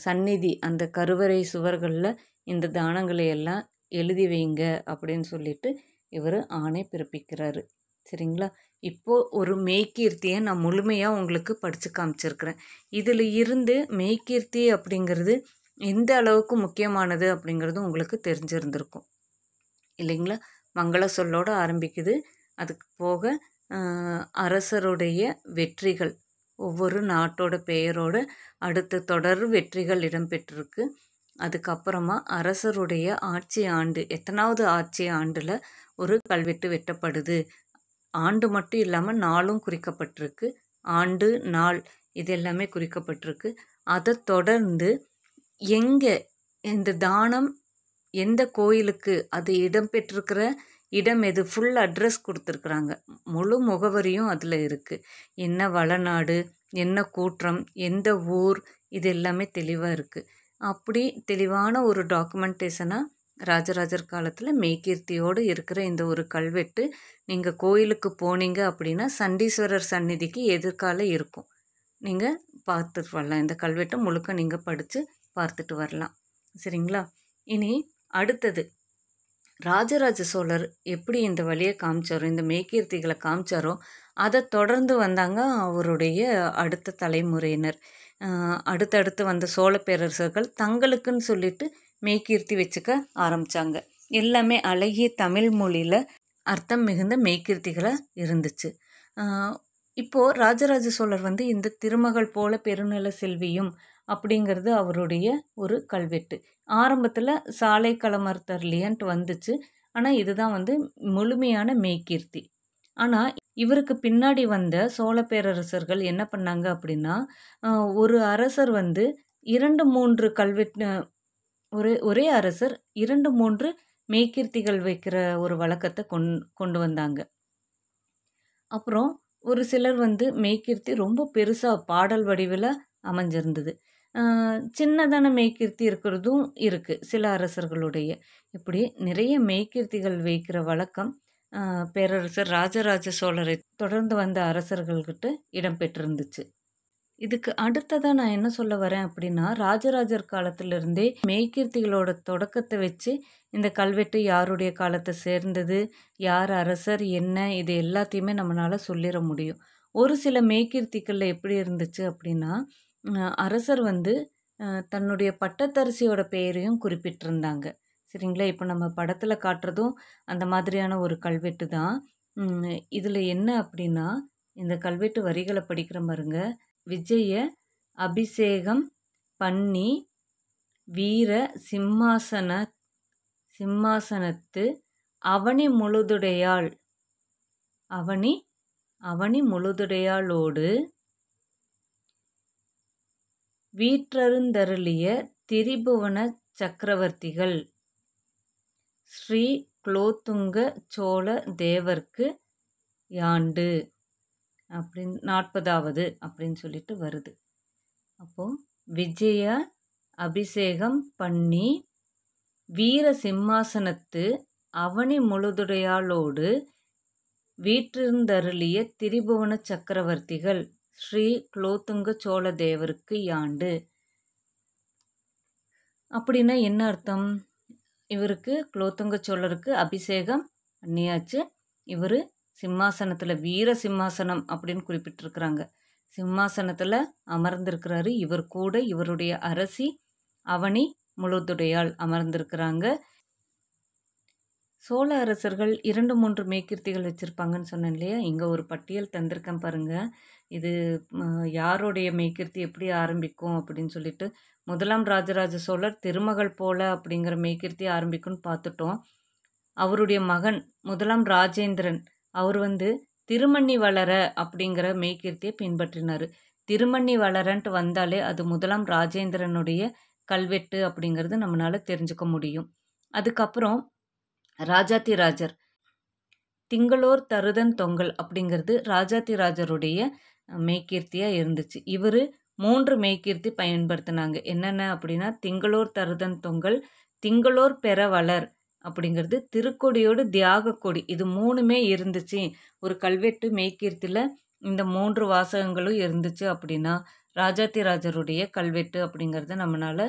Speaker 1: சந்நிதி அந்த கருவறை சுவர்களில் இந்த தானங்களை எல்லாம் எழுதி வைங்க அப்படின்னு சொல்லிட்டு இவர் ஆணை பிறப்பிக்கிறாரு சரிங்களா இப்போது ஒரு மெய்கீர்த்தியை நான் முழுமையாக உங்களுக்கு படித்து காமிச்சிருக்கிறேன் இதில் இருந்து மெய்கீர்த்தி அப்படிங்கிறது எந்த அளவுக்கு முக்கியமானது அப்படிங்கிறது உங்களுக்கு தெரிஞ்சிருந்திருக்கும் இல்லைங்களா மங்கள சொல்லோடு ஆரம்பிக்குது அதுக்கு போக அரசருடைய வெற்றிகள் ஒவ்வொரு நாட்டோட பெயரோட அடுத்த தொடர் வெற்றிகள் இடம்பெற்றிருக்கு அதுக்கப்புறமா அரசருடைய ஆட்சி ஆண்டு எத்தனாவது ஆட்சி ஆண்டில் ஒரு கல்வெட்டு வெட்டப்படுது ஆண்டு மட்டும் இல்லாமல் நாளும் குறிக்கப்பட்டிருக்கு ஆண்டு நாள் இது எல்லாமே குறிக்கப்பட்டிருக்கு அதை தொடர்ந்து எங்கே இந்த தானம் எந்த கோயிலுக்கு அது இடம்பெற்றிருக்கிற இடம் எது ஃபுல் அட்ரஸ் கொடுத்துருக்குறாங்க முழு முகவரியும் அதில் இருக்குது என்ன வளநாடு என்ன கூற்றம் எந்த ஊர் இது எல்லாமே தெளிவாக இருக்குது அப்படி தெளிவான ஒரு டாக்குமெண்டேஷனாக ராஜராஜர் காலத்தில் மேய்கீர்த்தியோடு இருக்கிற இந்த ஒரு கல்வெட்டு நீங்கள் கோயிலுக்கு போனீங்க அப்படின்னா சண்டீஸ்வரர் சந்நிதிக்கு எதிர்கால இருக்கும் நீங்கள் பார்த்துட்டு வரலாம் இந்த கல்வெட்டை முழுக்க நீங்கள் படித்து பார்த்துட்டு வரலாம் சரிங்களா இனி அடுத்தது ராஜராஜ சோழர் எப்படி இந்த வழியை காமிச்சாரோ இந்த மேய்கீர்த்திகளை காமிச்சாரோ அதை தொடர்ந்து வந்தாங்க அவருடைய அடுத்த தலைமுறையினர் அடுத்தடுத்து வந்த சோழ பேரரசர்கள் தங்களுக்குன்னு சொல்லிட்டு மேய்கீர்த்தி வச்சுக்க ஆரம்பித்தாங்க எல்லாமே அழகிய தமிழ் மொழியில் அர்த்தம் மிகுந்த மெய்கீர்த்திகளாக இருந்துச்சு இப்போது ராஜராஜ சோழர் வந்து இந்த திருமகள் போல பெருநல செல்வியும் அப்படிங்கிறது அவருடைய ஒரு கல்வெட்டு ஆரம்பத்தில் சாலை களமர்த்தர்லியன்ட்டு வந்துச்சு ஆனால் இதுதான் வந்து முழுமையான மெய்கீர்த்தி ஆனால் இவருக்கு பின்னாடி வந்த சோழ பேரரசர்கள் என்ன பண்ணாங்க அப்படின்னா ஒரு அரசர் வந்து இரண்டு மூன்று கல்வெ ஒரே ஒரே அரசர் இரண்டு மூன்று மெய்கீர்த்திகள் வைக்கிற ஒரு வழக்கத்தை கொண் கொண்டு வந்தாங்க அப்புறம் ஒரு சிலர் வந்து மெய்கீர்த்தி ரொம்ப பெருசாக பாடல் வடிவில் அமைஞ்சிருந்தது சின்னதான மேய்கிருத்தி இருக்கிறதும் இருக்குது சில அரசர்களுடைய இப்படி நிறைய மேய்கிருத்திகள் வைக்கிற வழக்கம் பேரரசர் ராஜராஜ சோழரை தொடர்ந்து வந்த அரசர்கள்கிட்ட இடம்பெற்றிருந்துச்சு இதுக்கு அடுத்ததாக நான் என்ன சொல்ல வரேன் அப்படின்னா ராஜராஜர் காலத்திலிருந்தே மெய்கீர்த்திகளோட தொடக்கத்தை வச்சு இந்த கல்வெட்டு யாருடைய காலத்தை சேர்ந்தது யார் அரசர் என்ன இது எல்லாத்தையுமே நம்மளால் சொல்லிட முடியும் ஒரு சில மெய்கீர்த்திகளில் எப்படி இருந்துச்சு அப்படின்னா அரசர் வந்து தன்னுடைய பட்டத்தரிசியோட பெயரையும் குறிப்பிட்டிருந்தாங்க சரிங்களா இப்போ நம்ம படத்தில் காட்டுறதும் அந்த மாதிரியான ஒரு கல்வெட்டு தான் இதில் என்ன அப்படின்னா இந்த கல்வெட்டு வரிகளை படிக்கிற மாதிரிங்க விஜய அபிஷேகம் பண்ணி வீர சிம்மாசன சிம்மாசனத்து அவனி முழுதுடையாள் அவனி அவனி முழுதுடையாளோடு வீற்றருந்தருளிய திரிபுவன சக்கரவர்த்திகள் ஸ்ரீ குலோத்துங்க சோழ தேவர்க்கு யாண்டு அப்படின் நாற்பதாவது அப்படின்னு சொல்லிட்டு வருது அப்போது விஜய அபிஷேகம் பண்ணி வீர சிம்மாசனத்து அவனி முழுதுடையாளோடு வீற்றிருந்தருளிய திரிபுவன சக்கரவர்த்திகள் ஸ்ரீ குலோத்துங்க சோழ தேவருக்கு யாண்டு அப்படின்னா என்ன அர்த்தம் இவருக்கு குலோத்துங்க சோழருக்கு அபிஷேகம் பண்ணியாச்சு இவர் சிம்மாசனத்தில் வீர சிம்மாசனம் அப்படின்னு குறிப்பிட்டிருக்கிறாங்க சிம்மாசனத்தில் அமர்ந்திருக்கிறாரு இவர் கூட இவருடைய அரசி அவனி முழுதுடையால் அமர்ந்திருக்கிறாங்க சோழ அரசர்கள் இரண்டு மூன்று மெய்கிருத்திகள் வச்சுருப்பாங்கன்னு சொன்னேன் இல்லையா இங்கே ஒரு பட்டியல் தந்திருக்கேன் பாருங்கள் இது யாருடைய மெய்கிருத்தி எப்படி ஆரம்பிக்கும் அப்படின்னு சொல்லிட்டு முதலாம் ராஜராஜ சோழர் திருமகள் போல அப்படிங்கிற மெய்கிருத்தி ஆரம்பிக்கும்னு பார்த்துட்டோம் அவருடைய மகன் முதலாம் ராஜேந்திரன் அவர் வந்து திருமண்ணி வளர அப்படிங்கிற மேய்கிருத்தியை பின்பற்றினார் திருமண்ணி வளரன்ட்டு வந்தாலே அது முதலாம் ராஜேந்திரனுடைய கல்வெட்டு அப்படிங்கிறது நம்மளால் தெரிஞ்சுக்க முடியும் அதுக்கப்புறம் ராஜாத்தி ராஜர் திங்களோர் தருதன் தொங்கல் அப்படிங்கிறது ராஜாத்தி ராஜருடைய மெய்கீர்த்தியாக இருந்துச்சு இவர் மூன்று மெய்கீர்த்தி பயன்படுத்தினாங்க என்னென்ன அப்படின்னா திங்களோர் தருதன் தொங்கல் திங்களோர் பெறவலர் அப்படிங்கிறது திருக்கொடியோடு தியாக கொடி இது மூணுமே இருந்துச்சு ஒரு கல்வெட்டு மெய்கீர்த்தியில் இந்த மூன்று வாசகங்களும் இருந்துச்சு அப்படின்னா ராஜருடைய கல்வெட்டு அப்படிங்கிறத நம்மளால்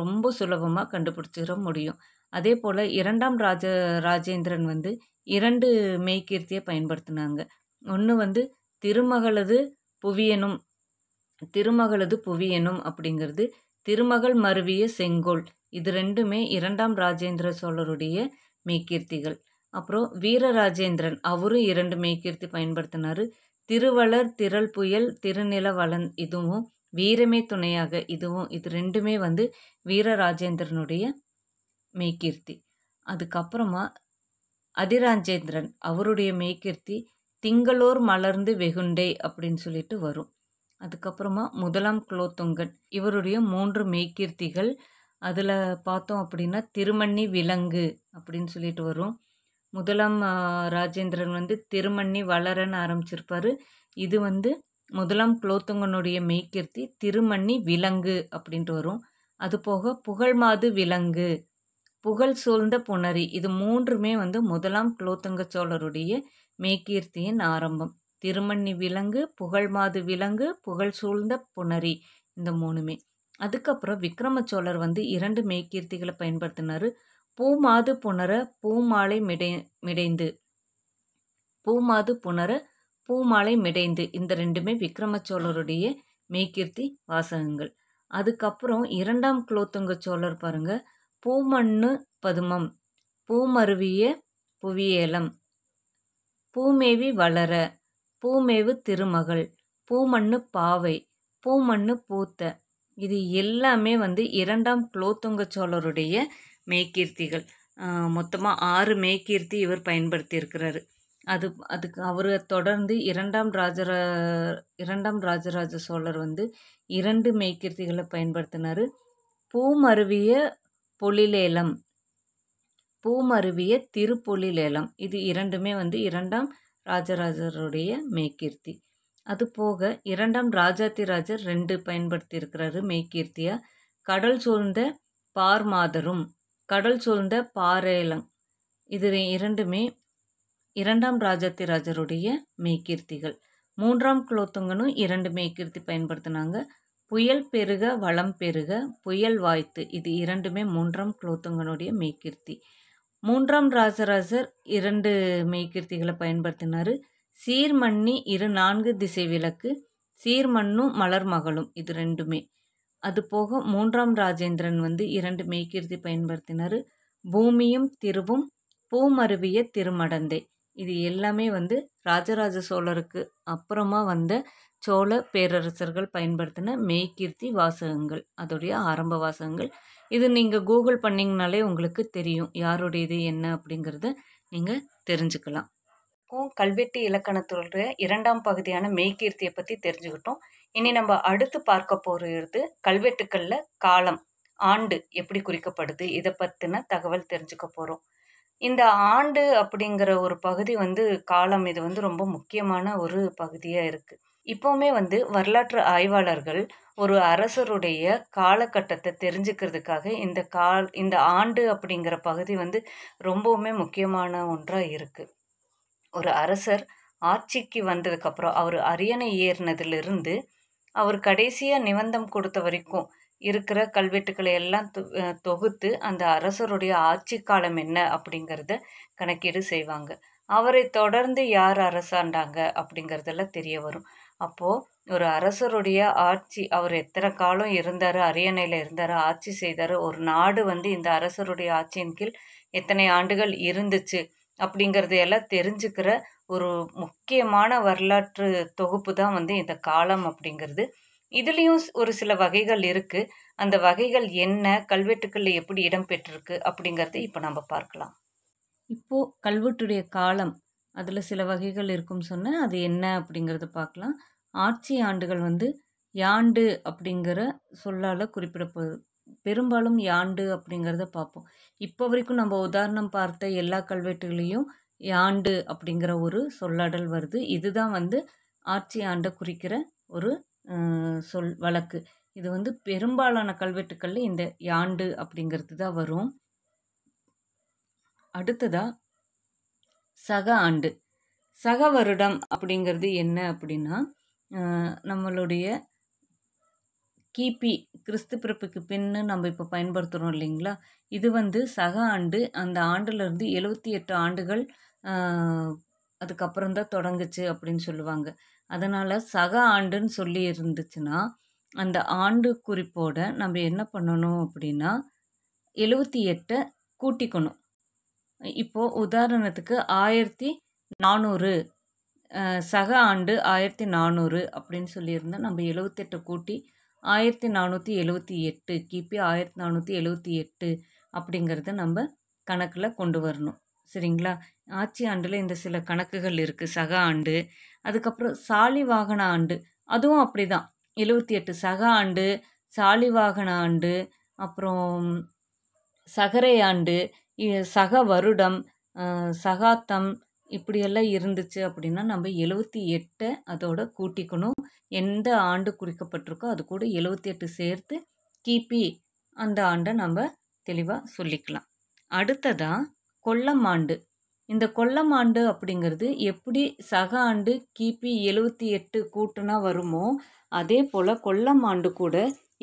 Speaker 1: ரொம்ப சுலபமாக கண்டுபிடிச்சிட முடியும் அதே போல் இரண்டாம் ராஜ ராஜேந்திரன் வந்து இரண்டு மெய்கீர்த்தியை பயன்படுத்தினாங்க ஒன்று வந்து திருமகளது புவியனும் திருமகளது புவியனும் அப்படிங்கிறது திருமகள் மருவிய செங்கோல் இது ரெண்டுமே இரண்டாம் ராஜேந்திர சோழருடைய மெய்கீர்த்திகள் அப்புறம் வீரராஜேந்திரன் அவரும் இரண்டு மெய்கீர்த்தி பயன்படுத்தினார் திருவளர் திரள் புயல் திருநில வளன் இதுவும் வீரமே துணையாக இதுவும் இது ரெண்டுமே வந்து வீரராஜேந்திரனுடைய மேய்கீர்த்தி அதுக்கப்புறமா அதிராஜேந்திரன் அவருடைய மெய்கீர்த்தி திங்களோர் மலர்ந்து வெகுண்டே அப்படின்னு சொல்லிட்டு வரும் அதுக்கப்புறமா முதலாம் குலோத்துங்கன் இவருடைய மூன்று மேய்கீர்த்திகள் அதில் பார்த்தோம் அப்படின்னா திருமண்ணி விலங்கு அப்படின்னு சொல்லிட்டு வரும் முதலாம் ராஜேந்திரன் வந்து திருமண்ணி வளரன்னு ஆரம்பிச்சிருப்பாரு இது வந்து முதலாம் குலோத்துங்கனுடைய மெய்கீர்த்தி திருமண்ணி விலங்கு அப்படின்ட்டு வரும் அது போக புகழ்மாது விலங்கு புகழ் சூழ்ந்த புணரி இது மூன்றுமே வந்து முதலாம் குலோத்துங்க சோழருடைய மேக்கீர்த்தியின் ஆரம்பம் திருமண்ணி விலங்கு புகழ் மாது விலங்கு புகழ் சூழ்ந்த புணரி இந்த மூணுமே அதுக்கப்புறம் விக்ரம சோழர் வந்து இரண்டு மேக்கீர்த்திகளை பயன்படுத்தினார் பூமாது புணர பூமாலை மிடை மிடைந்து பூமாது புணர பூமாலை மிடைந்து இந்த ரெண்டுமே விக்ரம சோழருடைய மேக்கீர்த்தி வாசகங்கள் அதுக்கப்புறம் இரண்டாம் குலோத்துங்க சோழர் பாருங்கள் பூமண்ணு பதுமம் பூமருவிய புவியேலம் பூமேவி வளர பூமேவு திருமகள் பூமண்ணு பாவை பூமண்ணு பூத்த இது எல்லாமே வந்து இரண்டாம் குலோத்துங்க சோழருடைய மேய்கீர்த்திகள் மொத்தமாக ஆறு மேய்கீர்த்தி இவர் பயன்படுத்தியிருக்கிறாரு அது அதுக்கு அவரை தொடர்ந்து இரண்டாம் ராஜர இரண்டாம் ராஜராஜ சோழர் வந்து இரண்டு மேய்கீர்த்திகளை பயன்படுத்தினார் பூமருவிய பொழிலேலம் பூமருவிய திருப்பொழிலேலம் இது இரண்டுமே வந்து இரண்டாம் ராஜராஜருடைய அது அதுபோக இரண்டாம் ராஜாத்திராஜர் ரெண்டு பயன்படுத்தி இருக்கிறாரு கடல் சூழ்ந்த பார் மாதரும் கடல் சூழ்ந்த பாரேலம் இது இரண்டுமே இரண்டாம் ராஜாத்திராஜருடைய மேய்கீர்த்திகள் மூன்றாம் குலோத்துங்கனும் இரண்டு மேய்கீர்த்தி பயன்படுத்தினாங்க புயல் பெருக வளம் பெருக புயல் வாய்த்து இது இரண்டுமே மூன்றாம் குலோத்துங்கனுடைய மெய்கிருத்தி மூன்றாம் ராசராசர் இரண்டு மெய்கிருத்திகளை பயன்படுத்தினார் சீர்மண்ணி இரு நான்கு திசை விளக்கு சீர்மண்ணும் மலர் மகளும் இது ரெண்டுமே அது போக மூன்றாம் ராஜேந்திரன் வந்து இரண்டு மெய்கீர்த்தி பயன்படுத்தினார் பூமியும் திருவும் பூமருவிய திருமடந்தை இது எல்லாமே வந்து ராஜராஜ சோழருக்கு அப்புறமா வந்த சோழ பேரரசர்கள் பயன்படுத்தின மெய்கீர்த்தி வாசகங்கள் அதோடைய ஆரம்ப வாசகங்கள் இது நீங்கள் கூகுள் பண்ணிங்கனாலே உங்களுக்கு தெரியும் யாருடையது என்ன அப்படிங்கிறத நீங்கள் தெரிஞ்சுக்கலாம் கல்வெட்டு இலக்கணத்துடைய இரண்டாம் பகுதியான மெய்கீர்த்தியை பற்றி தெரிஞ்சுக்கிட்டோம் இனி நம்ம அடுத்து பார்க்க போகிறது கல்வெட்டுக்களில் காலம் ஆண்டு எப்படி குறிக்கப்படுது இதை பற்றின தகவல் தெரிஞ்சுக்க போகிறோம் இந்த ஆண்டு அப்படிங்கிற ஒரு பகுதி வந்து காலம் இது வந்து ரொம்ப முக்கியமான ஒரு பகுதியாக இருக்குது இப்போவுமே வந்து வரலாற்று ஆய்வாளர்கள் ஒரு அரசருடைய காலகட்டத்தை தெரிஞ்சுக்கிறதுக்காக இந்த கால் இந்த ஆண்டு அப்படிங்கிற பகுதி வந்து ரொம்பவுமே முக்கியமான ஒன்றாக இருக்குது ஒரு அரசர் ஆட்சிக்கு வந்ததுக்கப்புறம் அவர் அரியணை ஏறினதுலேருந்து அவர் கடைசியாக நிபந்தம் கொடுத்த வரைக்கும் இருக்கிற கல்வெட்டுக்களை எல்லாம் தொகுத்து அந்த அரசருடைய ஆட்சி காலம் என்ன அப்படிங்கிறத கணக்கீடு செய்வாங்க அவரை தொடர்ந்து யார் அரசாண்டாங்க அப்படிங்கிறதெல்லாம் தெரிய வரும் அப்போது ஒரு அரசருடைய ஆட்சி அவர் எத்தனை காலம் இருந்தார் அரியணையில் இருந்தார் ஆட்சி செய்தார் ஒரு நாடு வந்து இந்த அரசருடைய ஆட்சியின் கீழ் எத்தனை ஆண்டுகள் இருந்துச்சு அப்படிங்கிறது எல்லாம் தெரிஞ்சுக்கிற ஒரு முக்கியமான வரலாற்று தொகுப்பு தான் வந்து இந்த காலம் அப்படிங்கிறது இதுலேயும் ஒரு சில வகைகள் இருக்குது அந்த வகைகள் என்ன கல்வெட்டுக்களில் எப்படி இடம்பெற்றிருக்கு அப்படிங்கிறது இப்போ நம்ம பார்க்கலாம் இப்போது கல்வெட்டுடைய காலம் அதில் சில வகைகள் இருக்கும்னு சொன்னேன் அது என்ன அப்படிங்கிறத பார்க்கலாம் ஆட்சி ஆண்டுகள் வந்து யாண்டு அப்படிங்கிற சொல்லால் குறிப்பிடப்படுது பெரும்பாலும் யாண்டு அப்படிங்கிறத பார்ப்போம் இப்போ வரைக்கும் நம்ம உதாரணம் பார்த்த எல்லா கல்வெட்டுகளையும் யாண்டு அப்படிங்கிற ஒரு சொல்லாடல் வருது இதுதான் வந்து ஆட்சி ஆண்டை குறிக்கிற ஒரு சொல் வழக்கு இது வந்து பெரும்பாலான கல்வெட்டுக்களில் இந்த யாண்டு அப்படிங்கிறது தான் வரும் அடுத்ததாக சக ஆண்டு சக வருடம் அப்படிங்கிறது என்ன அப்படின்னா நம்மளுடைய கிபி கிறிஸ்து பிறப்புக்கு பின்னு நம்ம இப்போ பயன்படுத்துகிறோம் இல்லைங்களா இது வந்து சக ஆண்டு அந்த ஆண்டுலேருந்து எழுவத்தி எட்டு ஆண்டுகள் அதுக்கப்புறம் தான் தொடங்குச்சு அப்படின்னு சொல்லுவாங்க அதனால் சக ஆண்டுன்னு சொல்லி இருந்துச்சுன்னா அந்த ஆண்டு குறிப்போட நம்ம என்ன பண்ணணும் அப்படின்னா எழுவத்தி எட்டை கூட்டிக்கணும் இப்போது உதாரணத்துக்கு ஆயிரத்தி நானூறு சக ஆண்டு ஆயிரத்தி நானூறு அப்படின்னு சொல்லியிருந்தால் நம்ம எழுவத்தெட்டை கூட்டி ஆயிரத்தி நானூற்றி எழுவத்தி எட்டு கிபி ஆயிரத்தி நானூற்றி எழுவத்தி எட்டு அப்படிங்கிறத நம்ம கணக்கில் கொண்டு வரணும் சரிங்களா ஆட்சி ஆண்டில் இந்த சில கணக்குகள் இருக்குது சக ஆண்டு அதுக்கப்புறம் சாலி வாகன ஆண்டு அதுவும் அப்படி தான் எழுவத்தி எட்டு சக ஆண்டு சாலி வாகன ஆண்டு அப்புறம் சகரை ஆண்டு சக வருடம் சகாத்தம் இப்படியெல்லாம் இருந்துச்சு அப்படின்னா நம்ம எழுவத்தி எட்டை அதோடு கூட்டிக்கணும் எந்த ஆண்டு குறிக்கப்பட்டிருக்கோ அது கூட எழுவத்தி எட்டு சேர்த்து கிபி அந்த ஆண்டை நம்ம தெளிவாக சொல்லிக்கலாம் அடுத்ததாக கொல்லம் ஆண்டு இந்த கொல்லம் ஆண்டு அப்படிங்கிறது எப்படி சக ஆண்டு கிபி எழுவத்தி எட்டு கூட்டுனா வருமோ அதே போல் கொல்லம் ஆண்டு கூட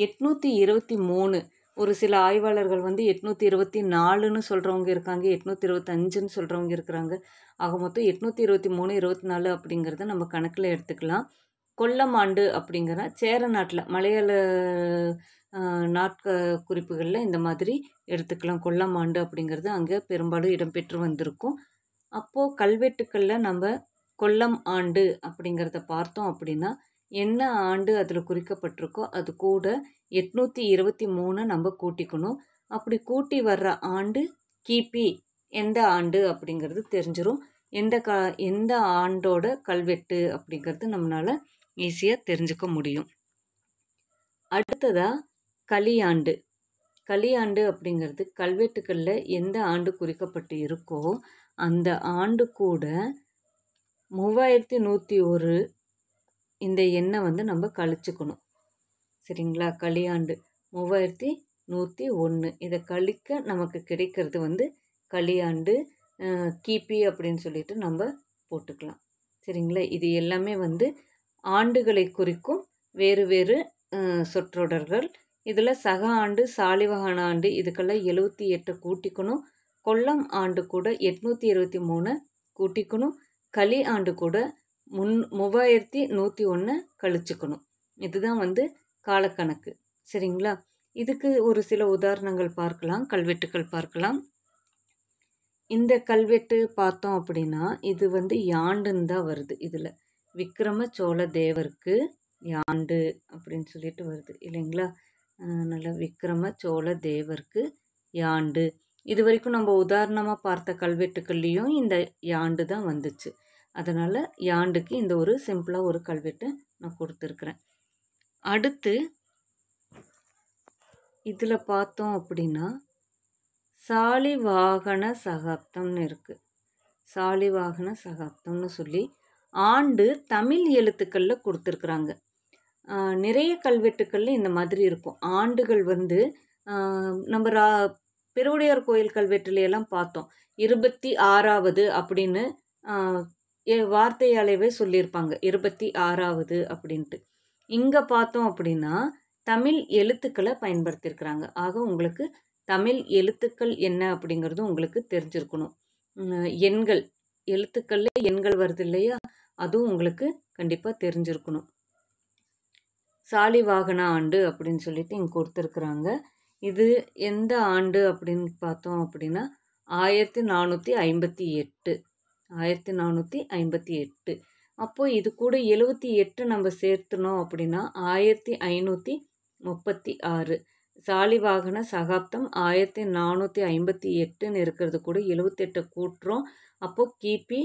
Speaker 1: எட்நூற்றி இருபத்தி மூணு ஒரு சில ஆய்வாளர்கள் வந்து எட்நூற்றி இருபத்தி நாலுன்னு சொல்கிறவங்க இருக்காங்க எட்நூற்றி இருபத்தஞ்சுன்னு சொல்கிறவங்க இருக்கிறாங்க ஆக மொத்தம் எட்நூற்றி இருபத்தி மூணு இருபத்தி நாலு அப்படிங்கிறத நம்ம கணக்கில் எடுத்துக்கலாம் கொல்லம் ஆண்டு அப்படிங்கிற சேர நாட்டில் மலையாள நாட்க குறிப்புகளில் இந்த மாதிரி எடுத்துக்கலாம் கொல்லம் ஆண்டு அப்படிங்கிறது அங்கே பெரும்பாலும் இடம்பெற்று வந்திருக்கும் அப்போது கல்வெட்டுக்களில் நம்ம கொல்லம் ஆண்டு அப்படிங்கிறத பார்த்தோம் அப்படின்னா என்ன ஆண்டு அதில் குறிக்கப்பட்டிருக்கோ அது கூட எட்நூற்றி இருபத்தி மூணு நம்ம கூட்டிக்கணும் அப்படி கூட்டி வர்ற ஆண்டு கிபி எந்த ஆண்டு அப்படிங்கிறது தெரிஞ்சிடும் எந்த க எந்த ஆண்டோட கல்வெட்டு அப்படிங்கிறது நம்மளால் ஈஸியாக தெரிஞ்சுக்க முடியும் அடுத்ததாக கலியாண்டு கலியாண்டு அப்படிங்கிறது கல்வெட்டுக்களில் எந்த ஆண்டு குறிக்கப்பட்டு இருக்கோ அந்த ஆண்டு கூட மூவாயிரத்தி நூற்றி ஒரு இந்த எண்ணை வந்து நம்ம கழிச்சுக்கணும் சரிங்களா களியாண்டு மூவாயிரத்தி நூற்றி ஒன்று இதை கழிக்க நமக்கு கிடைக்கிறது வந்து களியாண்டு கிபி அப்படின்னு சொல்லிட்டு நம்ம போட்டுக்கலாம் சரிங்களா இது எல்லாமே வந்து ஆண்டுகளை குறிக்கும் வேறு வேறு சொற்றொடர்கள் இதில் சக ஆண்டு சாலிவகான ஆண்டு இதுக்கெல்லாம் எழுவத்தி எட்டை கூட்டிக்கணும் கொல்லம் ஆண்டு கூட எட்நூற்றி இருபத்தி மூணு கூட்டிக்கணும் களி ஆண்டு கூட முன் மூவாயிரத்தி நூற்றி ஒன்று கழிச்சுக்கணும் இதுதான் வந்து காலக்கணக்கு சரிங்களா இதுக்கு ஒரு சில உதாரணங்கள் பார்க்கலாம் கல்வெட்டுகள் பார்க்கலாம் இந்த கல்வெட்டு பார்த்தோம் அப்படின்னா இது வந்து யாண்டுன்னு தான் வருது இதில் விக்ரம சோழ தேவருக்கு யாண்டு அப்படின்னு சொல்லிட்டு வருது இல்லைங்களா நல்ல விக்ரம சோழ தேவருக்கு யாண்டு இது வரைக்கும் நம்ம உதாரணமாக பார்த்த கல்வெட்டுக்கள்லேயும் இந்த யாண்டு தான் வந்துச்சு அதனால் யாண்டுக்கு இந்த ஒரு சிம்பிளாக ஒரு கல்வெட்டு நான் கொடுத்துருக்குறேன் அடுத்து இதில் பார்த்தோம் அப்படின்னா சாலிவாகன சகாப்தம்னு இருக்குது சாலிவாகன சகாப்தம்னு சொல்லி ஆண்டு தமிழ் எழுத்துக்களில் கொடுத்துருக்குறாங்க நிறைய கல்வெட்டுக்களில் இந்த மாதிரி இருக்கும் ஆண்டுகள் வந்து நம்ம ரா பெருவுடையார் கோயில் கல்வெட்டுலையெல்லாம் பார்த்தோம் இருபத்தி ஆறாவது அப்படின்னு வார்த்தையாலேவே சொல்லியிருப்பாங்க இருபத்தி ஆறாவது அப்படின்ட்டு இங்கே பார்த்தோம் அப்படின்னா தமிழ் எழுத்துக்களை பயன்படுத்தியிருக்கிறாங்க ஆக உங்களுக்கு தமிழ் எழுத்துக்கள் என்ன அப்படிங்கிறது உங்களுக்கு தெரிஞ்சிருக்கணும் எண்கள் எழுத்துக்களில் எண்கள் வருது இல்லையா அதுவும் உங்களுக்கு கண்டிப்பாக தெரிஞ்சிருக்கணும் சாலிவாகன ஆண்டு அப்படின்னு சொல்லிட்டு இங்கே கொடுத்துருக்குறாங்க இது எந்த ஆண்டு அப்படின்னு பார்த்தோம் அப்படின்னா ஆயிரத்தி நானூற்றி ஐம்பத்தி எட்டு ஆயிரத்தி நானூற்றி ஐம்பத்தி எட்டு அப்போது இது கூட எழுவத்தி எட்டு நம்ம சேர்த்துனோம் அப்படின்னா ஆயிரத்தி ஐநூற்றி முப்பத்தி ஆறு சாலிவாகன சகாப்தம் ஆயிரத்தி நானூற்றி ஐம்பத்தி எட்டுன்னு இருக்கிறது கூட எழுபத்தெட்டு கூட்டுறோம் அப்போது கிபி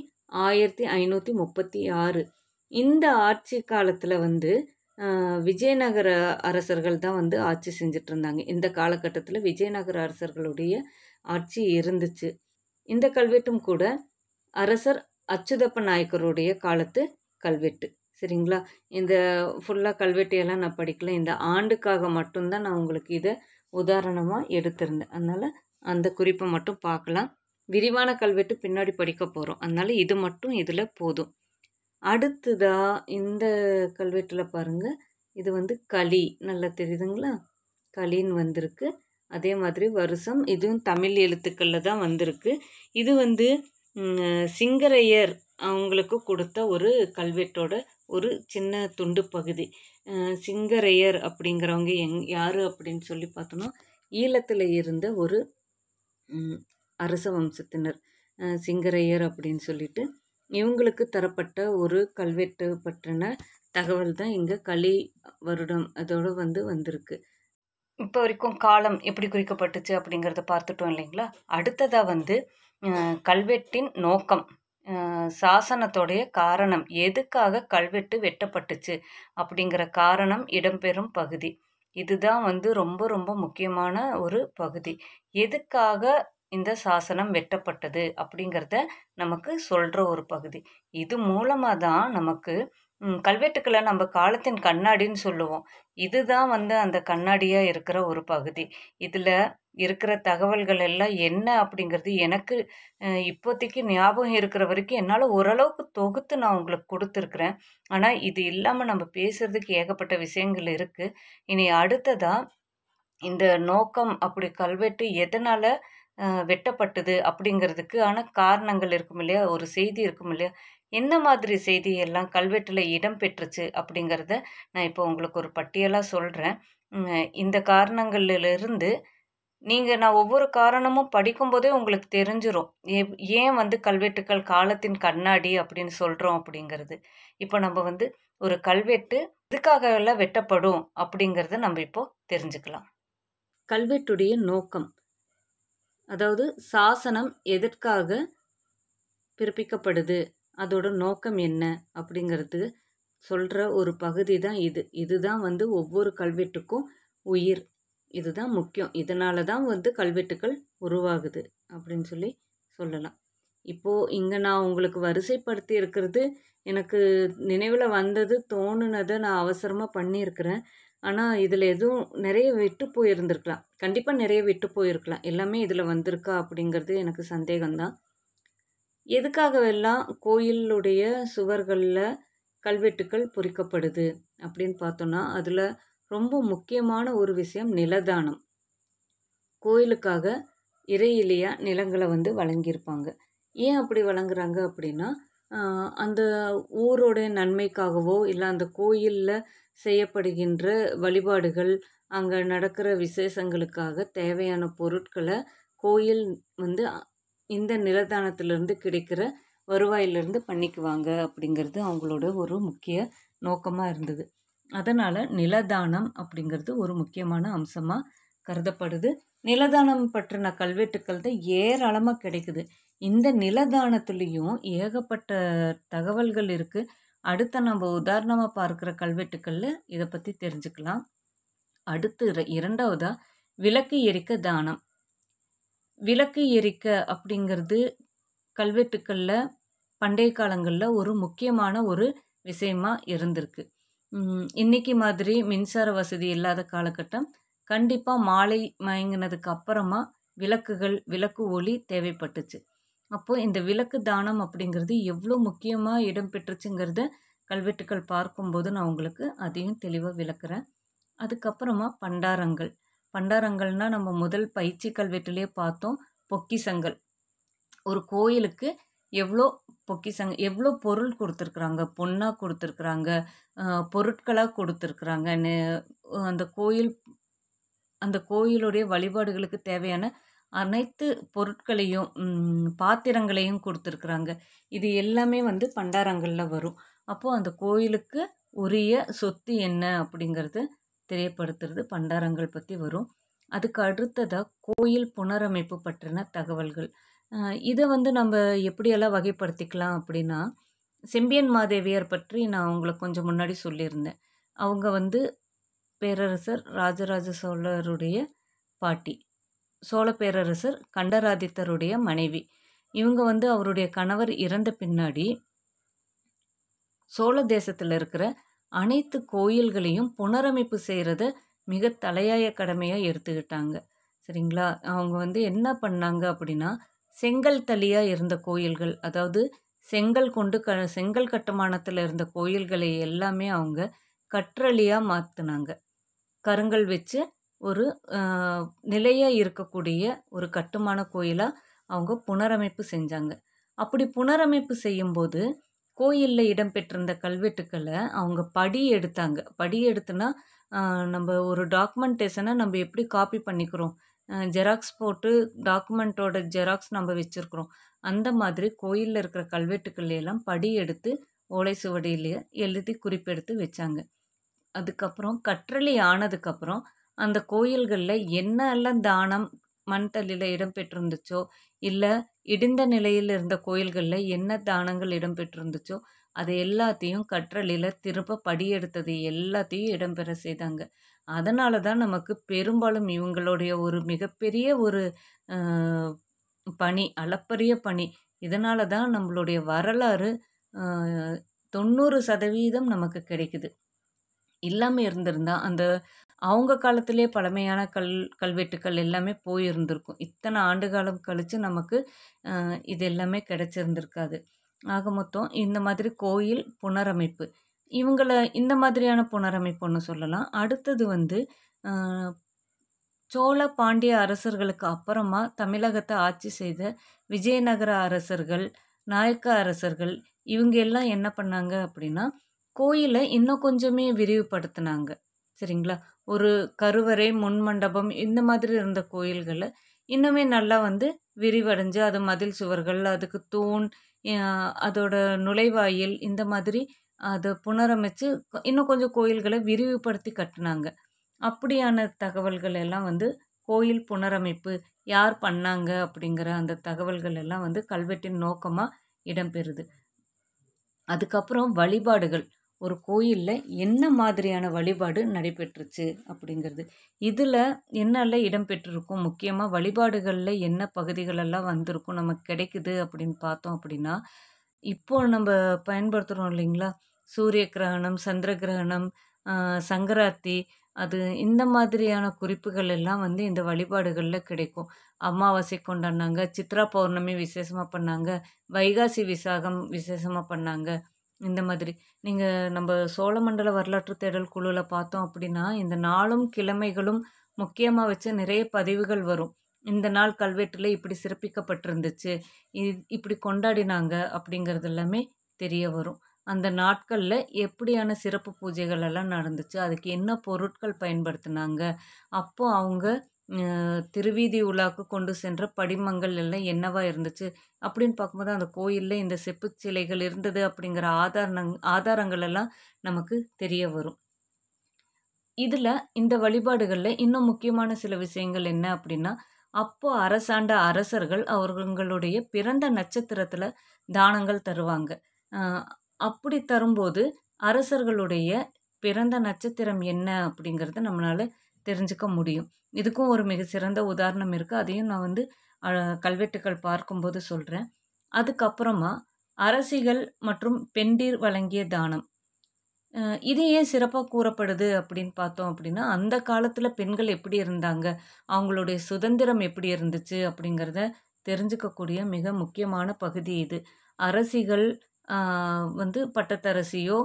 Speaker 1: ஆயிரத்தி ஐநூற்றி முப்பத்தி ஆறு இந்த ஆட்சி காலத்தில் வந்து விஜயநகர அரசர்கள் தான் வந்து ஆட்சி செஞ்சிட்டு இருந்தாங்க இந்த காலகட்டத்தில் விஜயநகர அரசர்களுடைய ஆட்சி இருந்துச்சு இந்த கல்வெட்டும் கூட அரசர் அச்சுதப்ப நாயக்கருடைய காலத்து கல்வெட்டு சரிங்களா இந்த ஃபுல்லாக கல்வெட்டையெல்லாம் நான் படிக்கல இந்த ஆண்டுக்காக மட்டும்தான் நான் உங்களுக்கு இதை உதாரணமாக எடுத்திருந்தேன் அதனால் அந்த குறிப்பை மட்டும் பார்க்கலாம் விரிவான கல்வெட்டு பின்னாடி படிக்க போகிறோம் அதனால் இது மட்டும் இதில் போதும் அடுத்ததாக இந்த கல்வெட்டில் பாருங்கள் இது வந்து களி நல்லா தெரியுதுங்களா களின்னு வந்திருக்கு அதே மாதிரி வருஷம் இதுவும் தமிழ் எழுத்துக்களில் தான் வந்திருக்கு இது வந்து சிங்கரையர் அவங்களுக்கு கொடுத்த ஒரு கல்வெட்டோட ஒரு சின்ன துண்டு பகுதி சிங்கரையர் அப்படிங்கிறவங்க எங் யார் அப்படின்னு சொல்லி பார்த்தோன்னா ஈழத்தில் இருந்த ஒரு அரச வம்சத்தினர் சிங்கரையர் அப்படின்னு சொல்லிட்டு இவங்களுக்கு தரப்பட்ட ஒரு கல்வெட்டு பற்றின தகவல் தான் இங்கே கலி வருடம் அதோடு வந்து வந்திருக்கு இப்போ வரைக்கும் காலம் எப்படி குறிக்கப்பட்டுச்சு அப்படிங்கிறத பார்த்துட்டோம் இல்லைங்களா அடுத்ததாக வந்து கல்வெட்டின் நோக்கம் சாசனத்தோடைய காரணம் எதுக்காக கல்வெட்டு வெட்டப்பட்டுச்சு அப்படிங்கிற காரணம் இடம்பெறும் பகுதி இதுதான் வந்து ரொம்ப ரொம்ப முக்கியமான ஒரு பகுதி எதுக்காக இந்த சாசனம் வெட்டப்பட்டது அப்படிங்கிறத நமக்கு சொல்கிற ஒரு பகுதி இது மூலமாக தான் நமக்கு கல்வெட்டுக்களை நம்ம காலத்தின் கண்ணாடின்னு சொல்லுவோம் இதுதான் வந்து அந்த கண்ணாடியாக இருக்கிற ஒரு பகுதி இதில் இருக்கிற தகவல்கள் எல்லாம் என்ன அப்படிங்கிறது எனக்கு இப்போதைக்கு ஞாபகம் இருக்கிற வரைக்கும் என்னால் ஓரளவுக்கு தொகுத்து நான் உங்களுக்கு கொடுத்துருக்குறேன் ஆனால் இது இல்லாமல் நம்ம பேசுகிறதுக்கு ஏகப்பட்ட விஷயங்கள் இருக்குது இனி அடுத்ததாக இந்த நோக்கம் அப்படி கல்வெட்டு எதனால் வெட்டப்பட்டது அப்படிங்கிறதுக்கு ஆனால் காரணங்கள் இருக்கும் இல்லையா ஒரு செய்தி இருக்கும் இல்லையா என்ன மாதிரி செய்தியெல்லாம் கல்வெட்டில் இடம் பெற்றுச்சு அப்படிங்கிறத நான் இப்போ உங்களுக்கு ஒரு பட்டியலாக சொல்கிறேன் இந்த காரணங்களிலிருந்து நீங்கள் நான் ஒவ்வொரு காரணமும் படிக்கும்போதே உங்களுக்கு தெரிஞ்சிடும் ஏன் வந்து கல்வெட்டுக்கள் காலத்தின் கண்ணாடி அப்படின்னு சொல்கிறோம் அப்படிங்கிறது இப்போ நம்ம வந்து ஒரு கல்வெட்டு இதுக்காக எல்லாம் வெட்டப்படும் அப்படிங்கிறத நம்ம இப்போ தெரிஞ்சுக்கலாம் கல்வெட்டுடைய நோக்கம் அதாவது சாசனம் எதற்காக பிறப்பிக்கப்படுது அதோட நோக்கம் என்ன அப்படிங்கிறது சொல்கிற ஒரு பகுதி தான் இது இதுதான் வந்து ஒவ்வொரு கல்வெட்டுக்கும் உயிர் இதுதான் முக்கியம் இதனால தான் வந்து கல்வெட்டுக்கள் உருவாகுது அப்படின்னு சொல்லி சொல்லலாம் இப்போது இங்கே நான் உங்களுக்கு வரிசைப்படுத்தி இருக்கிறது எனக்கு நினைவில் வந்தது தோணுனதை நான் அவசரமாக பண்ணியிருக்கிறேன் ஆனால் இதில் எதுவும் நிறைய விட்டு போயிருந்திருக்கலாம் கண்டிப்பாக நிறைய விட்டு போயிருக்கலாம் எல்லாமே இதில் வந்திருக்கா அப்படிங்கிறது எனக்கு சந்தேகம்தான் எதுக்காகவெல்லாம் கோயிலுடைய சுவர்களில் கல்வெட்டுக்கள் பொறிக்கப்படுது அப்படின்னு பார்த்தோன்னா அதில் ரொம்ப முக்கியமான ஒரு விஷயம் நிலதானம் கோயிலுக்காக இறையிலையா நிலங்களை வந்து வழங்கியிருப்பாங்க ஏன் அப்படி வழங்குறாங்க அப்படின்னா அந்த ஊரோடைய நன்மைக்காகவோ இல்லை அந்த கோயிலில் செய்யப்படுகின்ற வழிபாடுகள் அங்கே நடக்கிற விசேஷங்களுக்காக தேவையான பொருட்களை கோயில் வந்து இந்த நிலதானத்திலிருந்து கிடைக்கிற வருவாயிலிருந்து பண்ணிக்குவாங்க அப்படிங்கிறது அவங்களோட ஒரு முக்கிய நோக்கமாக இருந்தது அதனால் நிலதானம் அப்படிங்கிறது ஒரு முக்கியமான அம்சமாக கருதப்படுது நிலதானம் பற்றின கல்வெட்டுக்கள் தான் ஏராளமாக கிடைக்குது இந்த நிலதானத்துலேயும் ஏகப்பட்ட தகவல்கள் இருக்குது அடுத்த நம்ம உதாரணமாக பார்க்குற கல்வெட்டுக்களில் இதை பற்றி தெரிஞ்சுக்கலாம் அடுத்து இரண்டாவதாக விளக்கு எரிக்க தானம் விளக்கு எரிக்க அப்படிங்கிறது கல்வெட்டுக்களில் பண்டைய காலங்களில் ஒரு முக்கியமான ஒரு விஷயமா இருந்திருக்கு இன்றைக்கி மாதிரி மின்சார வசதி இல்லாத காலகட்டம் கண்டிப்பாக மாலை மயங்கினதுக்கு அப்புறமா விளக்குகள் விளக்கு ஒளி தேவைப்பட்டுச்சு அப்போது இந்த விளக்கு தானம் அப்படிங்கிறது எவ்வளோ முக்கியமாக இடம் பெற்றுச்சுங்கிறத கல்வெட்டுக்கள் பார்க்கும்போது நான் உங்களுக்கு அதையும் தெளிவாக விளக்குறேன் அதுக்கப்புறமா பண்டாரங்கள் பண்டாரங்கள்னால் நம்ம முதல் பயிற்சி கல்வெட்டுலேயே பார்த்தோம் பொக்கிசங்கள் ஒரு கோயிலுக்கு எவ்வளோ பொக்கிசங்க எவ்வளோ பொருள் கொடுத்துருக்குறாங்க பொண்ணாக கொடுத்துருக்குறாங்க பொருட்களாக கொடுத்துருக்குறாங்க அந்த கோயில் அந்த கோயிலுடைய வழிபாடுகளுக்கு தேவையான அனைத்து பொருட்களையும் பாத்திரங்களையும் கொடுத்துருக்குறாங்க இது எல்லாமே வந்து பண்டாரங்களில் வரும் அப்போது அந்த கோயிலுக்கு உரிய சொத்து என்ன அப்படிங்கிறது தெரியப்படுத்துறது பண்டாரங்கள் பற்றி வரும் அதுக்கு அடுத்ததாக கோயில் புனரமைப்பு பற்றின தகவல்கள் இதை வந்து நம்ம எப்படியெல்லாம் வகைப்படுத்திக்கலாம் அப்படின்னா செம்பியன் மாதேவியார் பற்றி நான் உங்களுக்கு கொஞ்சம் முன்னாடி சொல்லியிருந்தேன் அவங்க வந்து பேரரசர் ராஜராஜ சோழருடைய பாட்டி சோழ பேரரசர் கண்டராதித்தருடைய மனைவி இவங்க வந்து அவருடைய கணவர் இறந்த பின்னாடி சோழ தேசத்தில் இருக்கிற அனைத்து கோயில்களையும் புனரமைப்பு செய்கிறத மிக தலையாய கடமையாக எடுத்துக்கிட்டாங்க சரிங்களா அவங்க வந்து என்ன பண்ணாங்க அப்படின்னா செங்கல் தலியாக இருந்த கோயில்கள் அதாவது செங்கல் கொண்டு க செங்கல் கட்டுமானத்தில் இருந்த கோயில்களை எல்லாமே அவங்க கற்றளியாக மாற்றினாங்க கருங்கல் வச்சு ஒரு நிலையாக இருக்கக்கூடிய ஒரு கட்டுமான கோயிலாக அவங்க புனரமைப்பு செஞ்சாங்க அப்படி புனரமைப்பு செய்யும்போது கோயிலில் இடம்பெற்றிருந்த கல்வெட்டுக்களை அவங்க படி எடுத்தாங்க படி எடுத்துனா நம்ம ஒரு டாக்குமெண்டேஷனை நம்ம எப்படி காப்பி பண்ணிக்கிறோம் ஜெராக்ஸ் போட்டு டாக்குமெண்ட்டோட ஜெராக்ஸ் நம்ம வச்சுருக்குறோம் அந்த மாதிரி கோயிலில் இருக்கிற கல்வெட்டுக்கள் எல்லாம் படி எடுத்து ஓலை சுவடியிலேயே எழுதி குறிப்பெடுத்து வச்சாங்க அதுக்கப்புறம் கற்றளி ஆனதுக்கப்புறம் அந்த கோயில்களில் என்னெல்லாம் தானம் மண் தள்ளியில் இடம்பெற்றிருந்துச்சோ இல்லை இடிந்த நிலையில் இருந்த கோயில்களில் என்ன தானங்கள் இடம்பெற்றிருந்துச்சோ அது எல்லாத்தையும் கற்றலில் திரும்ப படியெடுத்தது எல்லாத்தையும் இடம்பெற செய்தாங்க அதனால தான் நமக்கு பெரும்பாலும் இவங்களுடைய ஒரு மிகப்பெரிய ஒரு பணி அளப்பரிய பணி இதனால தான் நம்மளுடைய வரலாறு தொண்ணூறு சதவீதம் நமக்கு கிடைக்குது இல்லாமல் இருந்திருந்தா அந்த அவங்க காலத்திலே பழமையான கல் கல்வெட்டுக்கள் எல்லாமே போயிருந்திருக்கும் இத்தனை ஆண்டு காலம் கழித்து நமக்கு இது எல்லாமே கிடச்சிருந்துருக்காது ஆக மொத்தம் இந்த மாதிரி கோயில் புனரமைப்பு இவங்களை இந்த மாதிரியான புனரமைப்புன்னு சொல்லலாம் அடுத்தது வந்து சோழ பாண்டிய அரசர்களுக்கு அப்புறமா தமிழகத்தை ஆட்சி செய்த விஜயநகர அரசர்கள் நாயக்க அரசர்கள் இவங்க எல்லாம் என்ன பண்ணாங்க அப்படின்னா கோயிலை இன்னும் கொஞ்சமே விரிவுபடுத்தினாங்க சரிங்களா ஒரு கருவறை முன் மண்டபம் இந்த மாதிரி இருந்த கோயில்களை இன்னுமே நல்லா வந்து விரிவடைஞ்சு அது மதில் சுவர்கள் அதுக்கு தூண் அதோட நுழைவாயில் இந்த மாதிரி அதை புனரமைச்சு இன்னும் கொஞ்சம் கோயில்களை விரிவுபடுத்தி கட்டினாங்க அப்படியான தகவல்கள் எல்லாம் வந்து கோயில் புனரமைப்பு யார் பண்ணாங்க அப்படிங்கிற அந்த தகவல்கள் எல்லாம் வந்து கல்வெட்டின் நோக்கமாக இடம்பெறுது அதுக்கப்புறம் வழிபாடுகள் ஒரு கோயிலில் என்ன மாதிரியான வழிபாடு நடைபெற்றுச்சு அப்படிங்கிறது இதில் என்னெல்லாம் இடம்பெற்றிருக்கும் முக்கியமாக வழிபாடுகளில் என்ன பகுதிகளெல்லாம் வந்திருக்கும் நமக்கு கிடைக்குது அப்படின்னு பார்த்தோம் அப்படின்னா இப்போது நம்ம பயன்படுத்துகிறோம் இல்லைங்களா சூரிய கிரகணம் சந்திர கிரகணம் சங்கராத்தி அது இந்த மாதிரியான குறிப்புகள் எல்லாம் வந்து இந்த வழிபாடுகளில் கிடைக்கும் அமாவாசை கொண்டாடினாங்க சித்ரா பௌர்ணமி விசேஷமாக பண்ணாங்க வைகாசி விசாகம் விசேஷமாக பண்ணாங்க இந்த மாதிரி நீங்கள் நம்ம சோழமண்டல வரலாற்று தேடல் குழுவில் பார்த்தோம் அப்படின்னா இந்த நாளும் கிழமைகளும் முக்கியமாக வச்சு நிறைய பதிவுகள் வரும் இந்த நாள் கல்வெட்டில் இப்படி சிறப்பிக்கப்பட்டிருந்துச்சு இப்படி கொண்டாடினாங்க அப்படிங்கிறது எல்லாமே தெரிய வரும் அந்த நாட்களில் எப்படியான சிறப்பு பூஜைகள் எல்லாம் நடந்துச்சு அதுக்கு என்ன பொருட்கள் பயன்படுத்தினாங்க அப்போது அவங்க திருவீதி உலாவுக்கு கொண்டு சென்ற படிமங்கள் எல்லாம் என்னவா இருந்துச்சு அப்படின்னு பார்க்கும்போது அந்த கோயிலில் இந்த செப்பு சிலைகள் இருந்தது அப்படிங்கிற ஆதாரணங் ஆதாரங்கள் எல்லாம் நமக்கு தெரிய வரும் இதில் இந்த வழிபாடுகளில் இன்னும் முக்கியமான சில விஷயங்கள் என்ன அப்படின்னா அப்போ அரசாண்ட அரசர்கள் அவர்களுடைய பிறந்த நட்சத்திரத்தில் தானங்கள் தருவாங்க அப்படி தரும்போது அரசர்களுடைய பிறந்த நட்சத்திரம் என்ன அப்படிங்கிறது நம்மளால் தெரிஞ்சுக்க முடியும் இதுக்கும் ஒரு மிக சிறந்த உதாரணம் இருக்குது அதையும் நான் வந்து கல்வெட்டுகள் பார்க்கும்போது சொல்கிறேன் அதுக்கப்புறமா அரசிகள் மற்றும் பெண்டீர் வழங்கிய தானம் இது ஏன் சிறப்பாக கூறப்படுது அப்படின்னு பார்த்தோம் அப்படின்னா அந்த காலத்தில் பெண்கள் எப்படி இருந்தாங்க அவங்களுடைய சுதந்திரம் எப்படி இருந்துச்சு அப்படிங்கிறத தெரிஞ்சுக்கக்கூடிய மிக முக்கியமான பகுதி இது அரசிகள் வந்து பட்டத்தரசியோ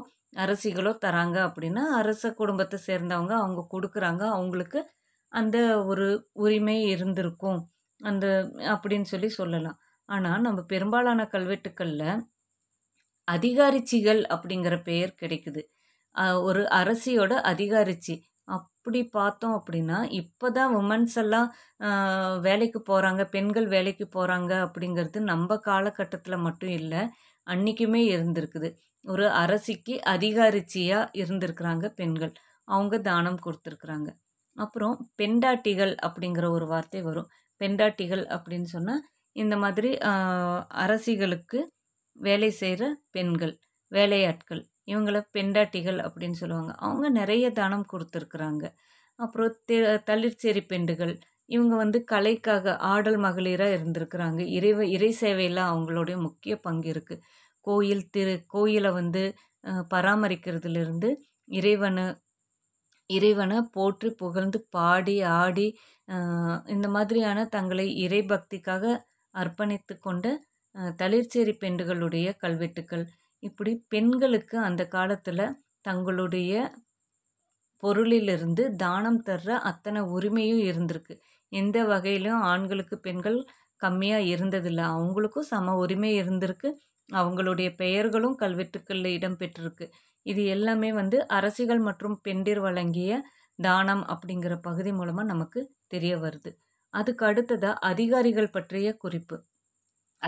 Speaker 1: அரசிகளோ தராங்க அப்படின்னா அரச குடும்பத்தை சேர்ந்தவங்க அவங்க கொடுக்குறாங்க அவங்களுக்கு அந்த ஒரு உரிமை இருந்திருக்கும் அந்த அப்படின்னு சொல்லி சொல்லலாம் ஆனால் நம்ம பெரும்பாலான கல்வெட்டுக்களில் அதிகாரிச்சிகள் அப்படிங்கிற பெயர் கிடைக்குது ஒரு அரசியோட அதிகாரிச்சி அப்படி பார்த்தோம் அப்படின்னா இப்போ தான் உமன்ஸ் எல்லாம் வேலைக்கு போகிறாங்க பெண்கள் வேலைக்கு போகிறாங்க அப்படிங்கிறது நம்ம காலகட்டத்தில் மட்டும் இல்லை அன்றைக்குமே இருந்திருக்குது ஒரு அரசிக்கு அதிகாரிச்சியாக இருந்திருக்கிறாங்க பெண்கள் அவங்க தானம் கொடுத்துருக்குறாங்க அப்புறம் பெண்டாட்டிகள் அப்படிங்கிற ஒரு வார்த்தை வரும் பெண்டாட்டிகள் அப்படின்னு சொன்னால் இந்த மாதிரி அரசிகளுக்கு வேலை செய்கிற பெண்கள் வேலையாட்கள் இவங்கள பெண்டாட்டிகள் அப்படின்னு சொல்லுவாங்க அவங்க நிறைய தானம் கொடுத்துருக்குறாங்க அப்புறம் தெ தளிர்ச்சேரி பெண்டுகள் இவங்க வந்து கலைக்காக ஆடல் மகளிராக இருந்திருக்கிறாங்க இறைவ இறை சேவையில் அவங்களுடைய முக்கிய பங்கு இருக்குது கோயில் திரு கோயிலை வந்து பராமரிக்கிறதுலேருந்து இறைவனை இறைவனை போற்றி புகழ்ந்து பாடி ஆடி இந்த மாதிரியான தங்களை இறை பக்திக்காக அர்ப்பணித்து கொண்ட தளிர்ச்சேரி பெண்களுடைய கல்வெட்டுக்கள் இப்படி பெண்களுக்கு அந்த காலத்தில் தங்களுடைய பொருளிலிருந்து தானம் தர்ற அத்தனை உரிமையும் இருந்திருக்கு எந்த வகையிலும் ஆண்களுக்கு பெண்கள் கம்மியாக இருந்ததில்லை அவங்களுக்கும் சம உரிமை இருந்திருக்கு அவங்களுடைய பெயர்களும் கல்வெட்டுக்களில் இடம்பெற்றிருக்கு இது எல்லாமே வந்து அரசிகள் மற்றும் பெண்டிர் வழங்கிய தானம் அப்படிங்கிற பகுதி மூலமாக நமக்கு தெரிய வருது அதுக்கு அடுத்ததாக அதிகாரிகள் பற்றிய குறிப்பு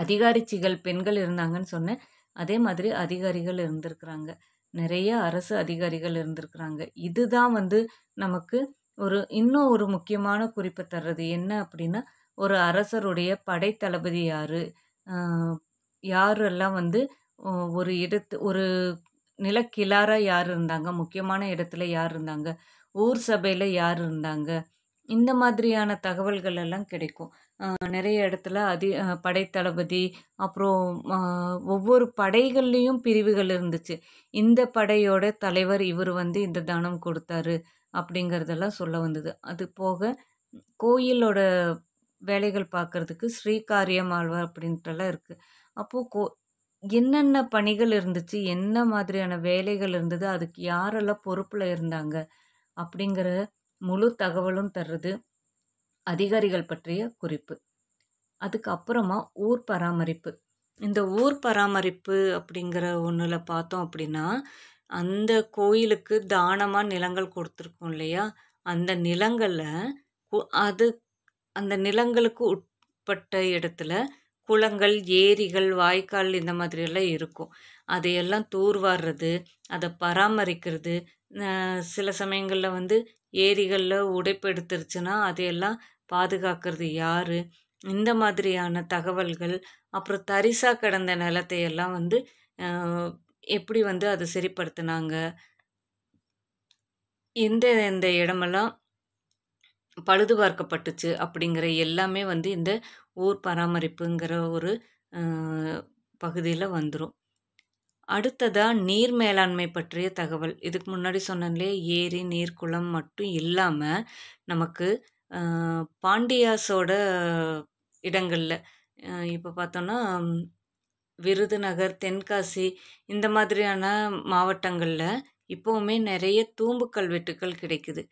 Speaker 1: அதிகாரிச்சிகள் பெண்கள் இருந்தாங்கன்னு சொன்னேன் அதே மாதிரி அதிகாரிகள் இருந்திருக்கிறாங்க நிறைய அரசு அதிகாரிகள் இருந்திருக்கிறாங்க இதுதான் வந்து நமக்கு ஒரு இன்னும் ஒரு முக்கியமான குறிப்பை தர்றது என்ன அப்படின்னா ஒரு அரசருடைய படைத்தளபதி யார் யாரெல்லாம் வந்து ஒரு இடத்து ஒரு நிலக்கிழாராக யார் இருந்தாங்க முக்கியமான இடத்துல யார் இருந்தாங்க ஊர் சபையில் யார் இருந்தாங்க இந்த மாதிரியான தகவல்கள் எல்லாம் கிடைக்கும் நிறைய இடத்துல அதி படைத்தளபதி அப்புறம் ஒவ்வொரு படைகள்லேயும் பிரிவுகள் இருந்துச்சு இந்த படையோட தலைவர் இவர் வந்து இந்த தானம் கொடுத்தாரு அப்படிங்கிறதெல்லாம் சொல்ல வந்தது அது போக கோயிலோட வேலைகள் பார்க்குறதுக்கு ஆழ்வார் அப்படின்ட்டுலாம் இருக்குது அப்போது கோ என்னென்ன பணிகள் இருந்துச்சு என்ன மாதிரியான வேலைகள் இருந்தது அதுக்கு யாரெல்லாம் பொறுப்பில் இருந்தாங்க அப்படிங்கிற முழு தகவலும் தர்றது அதிகாரிகள் பற்றிய குறிப்பு அதுக்கப்புறமா ஊர் பராமரிப்பு இந்த ஊர் பராமரிப்பு அப்படிங்கிற ஒன்றில் பார்த்தோம் அப்படின்னா அந்த கோயிலுக்கு தானமாக நிலங்கள் கொடுத்துருக்கோம் இல்லையா அந்த நிலங்களில் அது அந்த நிலங்களுக்கு உட்பட்ட இடத்துல குளங்கள் ஏரிகள் வாய்க்கால் இந்த மாதிரியெல்லாம் இருக்கும் அதையெல்லாம் தூர்வாடுறது அதை பராமரிக்கிறது சில சமயங்களில் வந்து ஏரிகளில் உடைப்பெடுத்துருச்சுன்னா அதையெல்லாம் பாதுகாக்கிறது யார் இந்த மாதிரியான தகவல்கள் அப்புறம் தரிசாக கிடந்த நிலத்தையெல்லாம் வந்து எப்படி வந்து அதை சரிப்படுத்தினாங்க எந்த எந்த இடமெல்லாம் பழுது பார்க்கப்பட்டுச்சு அப்படிங்கிற எல்லாமே வந்து இந்த ஊர் பராமரிப்புங்கிற ஒரு பகுதியில் வந்துடும் அடுத்ததாக நீர் மேலாண்மை பற்றிய தகவல் இதுக்கு முன்னாடி சொன்னே ஏரி நீர்க்குளம் மட்டும் இல்லாமல் நமக்கு பாண்டியாஸோட இடங்களில் இப்போ பார்த்தோன்னா விருதுநகர் தென்காசி இந்த மாதிரியான மாவட்டங்களில் இப்போவுமே நிறைய தூம்பு கல்வெட்டுகள் கிடைக்குது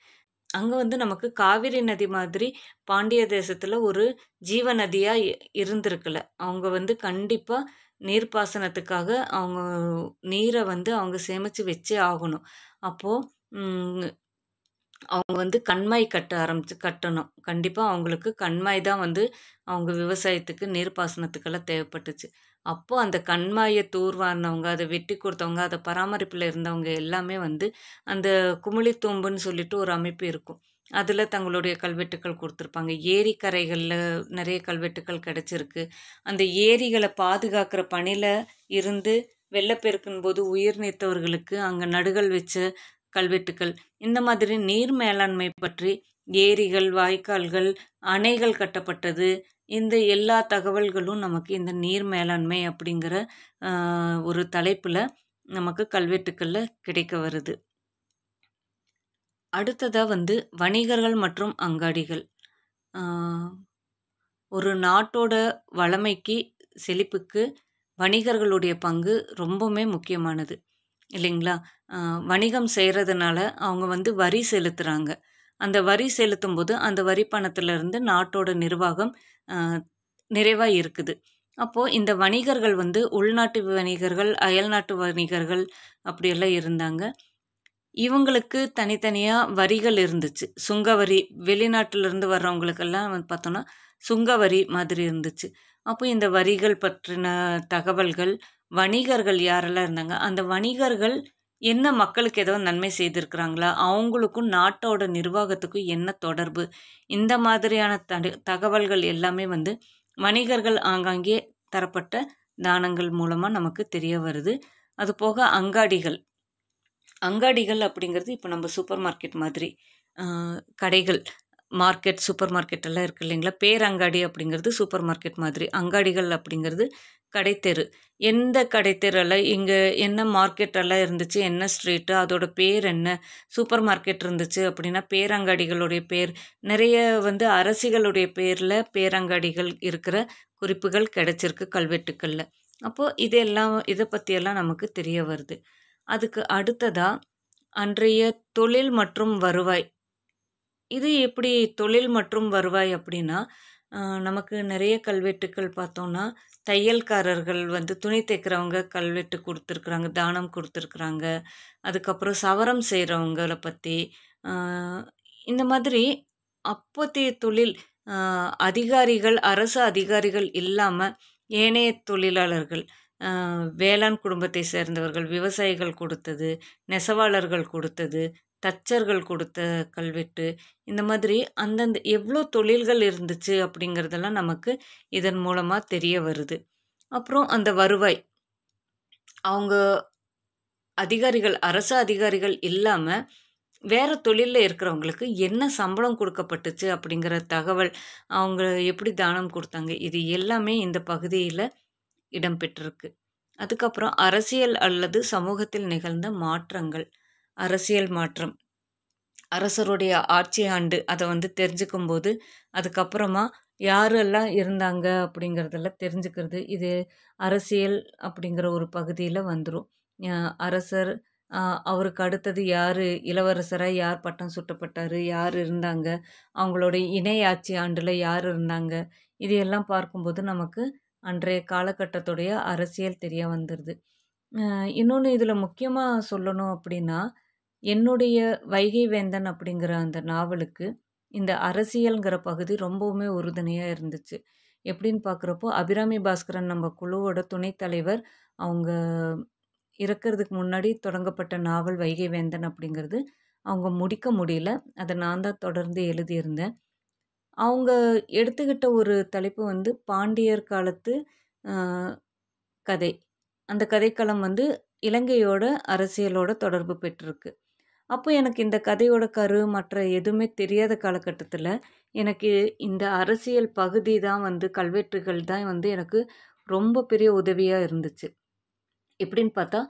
Speaker 1: அங்கே வந்து நமக்கு காவிரி நதி மாதிரி பாண்டிய தேசத்தில் ஒரு ஜீவ நதியாக இருந்திருக்குல அவங்க வந்து கண்டிப்பாக நீர்ப்பாசனத்துக்காக அவங்க நீரை வந்து அவங்க சேமித்து வச்சே ஆகணும் அப்போது அவங்க வந்து கண்மாய் கட்ட ஆரம்பிச்சு கட்டணும் கண்டிப்பாக அவங்களுக்கு கண்மாய் தான் வந்து அவங்க விவசாயத்துக்கு நீர்ப்பாசனத்துக்கெல்லாம் தேவைப்பட்டுச்சு அப்போது அந்த கண்மாயை தூர்வாரினவங்க அதை வெட்டி கொடுத்தவங்க அதை பராமரிப்பில் இருந்தவங்க எல்லாமே வந்து அந்த குமிழித்தூம்புன்னு சொல்லிட்டு ஒரு அமைப்பு இருக்கும் அதில் தங்களுடைய கல்வெட்டுக்கள் கொடுத்துருப்பாங்க ஏரிக்கரைகளில் நிறைய கல்வெட்டுக்கள் கிடச்சிருக்கு அந்த ஏரிகளை பாதுகாக்கிற பணியில் இருந்து வெள்ளப்பெருக்கின் போது உயிர் நீத்தவர்களுக்கு அங்கே நடுகள் வச்ச கல்வெட்டுக்கள் இந்த மாதிரி நீர் மேலாண்மை பற்றி ஏரிகள் வாய்க்கால்கள் அணைகள் கட்டப்பட்டது இந்த எல்லா தகவல்களும் நமக்கு இந்த நீர் மேலாண்மை அப்படிங்கிற ஒரு தலைப்பில் நமக்கு கல்வெட்டுக்களில் கிடைக்க வருது அடுத்ததாக வந்து வணிகர்கள் மற்றும் அங்காடிகள் ஒரு நாட்டோட வளமைக்கு செழிப்புக்கு வணிகர்களுடைய பங்கு ரொம்பவுமே முக்கியமானது இல்லைங்களா வணிகம் செய்கிறதுனால அவங்க வந்து வரி செலுத்துகிறாங்க அந்த வரி செலுத்தும் போது அந்த வரி பணத்திலிருந்து நாட்டோட நிர்வாகம் நிறைவாக இருக்குது அப்போது இந்த வணிகர்கள் வந்து உள்நாட்டு வணிகர்கள் அயல்நாட்டு வணிகர்கள் அப்படியெல்லாம் இருந்தாங்க இவங்களுக்கு தனித்தனியாக வரிகள் இருந்துச்சு சுங்க வரி வெளிநாட்டிலிருந்து வர்றவங்களுக்கெல்லாம் வந்து பார்த்தோன்னா சுங்க வரி மாதிரி இருந்துச்சு அப்போ இந்த வரிகள் பற்றின தகவல்கள் வணிகர்கள் யாரெல்லாம் இருந்தாங்க அந்த வணிகர்கள் என்ன மக்களுக்கு ஏதோ நன்மை செய்திருக்கிறாங்களா அவங்களுக்கும் நாட்டோட நிர்வாகத்துக்கும் என்ன தொடர்பு இந்த மாதிரியான த தகவல்கள் எல்லாமே வந்து வணிகர்கள் ஆங்காங்கே தரப்பட்ட தானங்கள் மூலமாக நமக்கு தெரிய வருது அது போக அங்காடிகள் அங்காடிகள் அப்படிங்கிறது இப்போ நம்ம சூப்பர் மார்க்கெட் மாதிரி கடைகள் மார்க்கெட் சூப்பர் மார்க்கெட் எல்லாம் இருக்குது இல்லைங்களா பேரங்காடி அப்படிங்கிறது சூப்பர் மார்க்கெட் மாதிரி அங்காடிகள் அப்படிங்கிறது கடைத்தெரு எந்த கடைத்தெருவில் இங்கே என்ன மார்க்கெட்டெல்லாம் இருந்துச்சு என்ன ஸ்ட்ரீட்டு அதோட பேர் என்ன சூப்பர் மார்க்கெட் இருந்துச்சு அப்படின்னா பேரங்காடிகளுடைய பேர் நிறைய வந்து அரசிகளுடைய பேரில் பேரங்காடிகள் இருக்கிற குறிப்புகள் கிடைச்சிருக்கு கல்வெட்டுக்களில் அப்போது இதெல்லாம் இதை பற்றியெல்லாம் நமக்கு தெரிய வருது அதுக்கு அடுத்ததாக அன்றைய தொழில் மற்றும் வருவாய் இது எப்படி தொழில் மற்றும் வருவாய் அப்படின்னா நமக்கு நிறைய கல்வெட்டுக்கள் பார்த்தோன்னா தையல்காரர்கள் வந்து துணி தைக்கிறவங்க கல்வெட்டு கொடுத்துருக்குறாங்க தானம் கொடுத்துருக்குறாங்க அதுக்கப்புறம் சவரம் செய்கிறவங்கள பற்றி இந்த மாதிரி அப்போத்தைய தொழில் அதிகாரிகள் அரசு அதிகாரிகள் இல்லாமல் ஏனைய தொழிலாளர்கள் வேளாண் குடும்பத்தை சேர்ந்தவர்கள் விவசாயிகள் கொடுத்தது நெசவாளர்கள் கொடுத்தது தச்சர்கள் கொடுத்த கல்வெட்டு இந்த மாதிரி அந்தந்த எவ்வளோ தொழில்கள் இருந்துச்சு அப்படிங்கிறதெல்லாம் நமக்கு இதன் மூலமாக தெரிய வருது அப்புறம் அந்த வருவாய் அவங்க அதிகாரிகள் அரசு அதிகாரிகள் இல்லாமல் வேறு தொழிலில் இருக்கிறவங்களுக்கு என்ன சம்பளம் கொடுக்கப்பட்டுச்சு அப்படிங்கிற தகவல் அவங்க எப்படி தானம் கொடுத்தாங்க இது எல்லாமே இந்த பகுதியில் இடம்பெற்றிருக்கு அதுக்கப்புறம் அரசியல் அல்லது சமூகத்தில் நிகழ்ந்த மாற்றங்கள் அரசியல் மாற்றம் அரசருடைய ஆட்சி ஆண்டு அதை வந்து தெரிஞ்சுக்கும் போது அதுக்கப்புறமா யாரெல்லாம் இருந்தாங்க அப்படிங்கிறதெல்லாம் தெரிஞ்சுக்கிறது இது அரசியல் அப்படிங்கிற ஒரு பகுதியில் வந்துடும் அரசர் அவருக்கு அடுத்தது யார் இளவரசராக யார் பட்டம் சுட்டப்பட்டார் யார் இருந்தாங்க அவங்களுடைய இணை ஆட்சி ஆண்டில் யார் இருந்தாங்க இது எல்லாம் பார்க்கும்போது நமக்கு அன்றைய காலகட்டத்துடைய அரசியல் தெரிய வந்துடுது இன்னொன்று இதில் முக்கியமாக சொல்லணும் அப்படின்னா என்னுடைய வைகை வேந்தன் அப்படிங்கிற அந்த நாவலுக்கு இந்த அரசியல்ங்கிற பகுதி ரொம்பவுமே உறுதுணையாக இருந்துச்சு எப்படின்னு பார்க்குறப்போ அபிராமி பாஸ்கரன் நம்ம குழுவோட துணைத் தலைவர் அவங்க இறக்கிறதுக்கு முன்னாடி தொடங்கப்பட்ட நாவல் வைகை வேந்தன் அப்படிங்கிறது அவங்க முடிக்க முடியல அதை நான் தான் தொடர்ந்து எழுதியிருந்தேன் அவங்க எடுத்துக்கிட்ட ஒரு தலைப்பு வந்து பாண்டியர் காலத்து கதை அந்த கதைக்களம் வந்து இலங்கையோட அரசியலோட தொடர்பு பெற்றிருக்கு அப்போ எனக்கு இந்த கதையோட கரு மற்ற எதுவுமே தெரியாத காலகட்டத்தில் எனக்கு இந்த அரசியல் பகுதி தான் வந்து கல்வெட்டுகள் தான் வந்து எனக்கு ரொம்ப பெரிய உதவியாக இருந்துச்சு எப்படின்னு பார்த்தா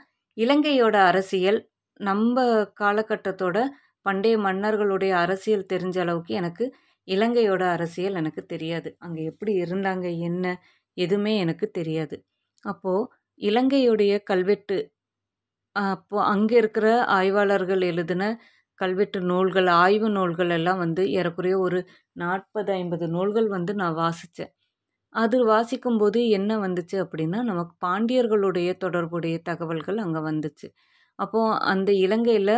Speaker 1: இலங்கையோட அரசியல் நம்ம காலகட்டத்தோட பண்டைய மன்னர்களுடைய அரசியல் தெரிஞ்ச அளவுக்கு எனக்கு இலங்கையோட அரசியல் எனக்கு தெரியாது அங்கே எப்படி இருந்தாங்க என்ன எதுவுமே எனக்கு தெரியாது அப்போது இலங்கையுடைய கல்வெட்டு அப்போது அங்கே இருக்கிற ஆய்வாளர்கள் எழுதின கல்வெட்டு நூல்கள் ஆய்வு நூல்கள் எல்லாம் வந்து ஏறக்குறைய ஒரு நாற்பது ஐம்பது நூல்கள் வந்து நான் வாசித்தேன் அது வாசிக்கும்போது என்ன வந்துச்சு அப்படின்னா நமக்கு பாண்டியர்களுடைய தொடர்புடைய தகவல்கள் அங்கே வந்துச்சு அப்போது அந்த இலங்கையில்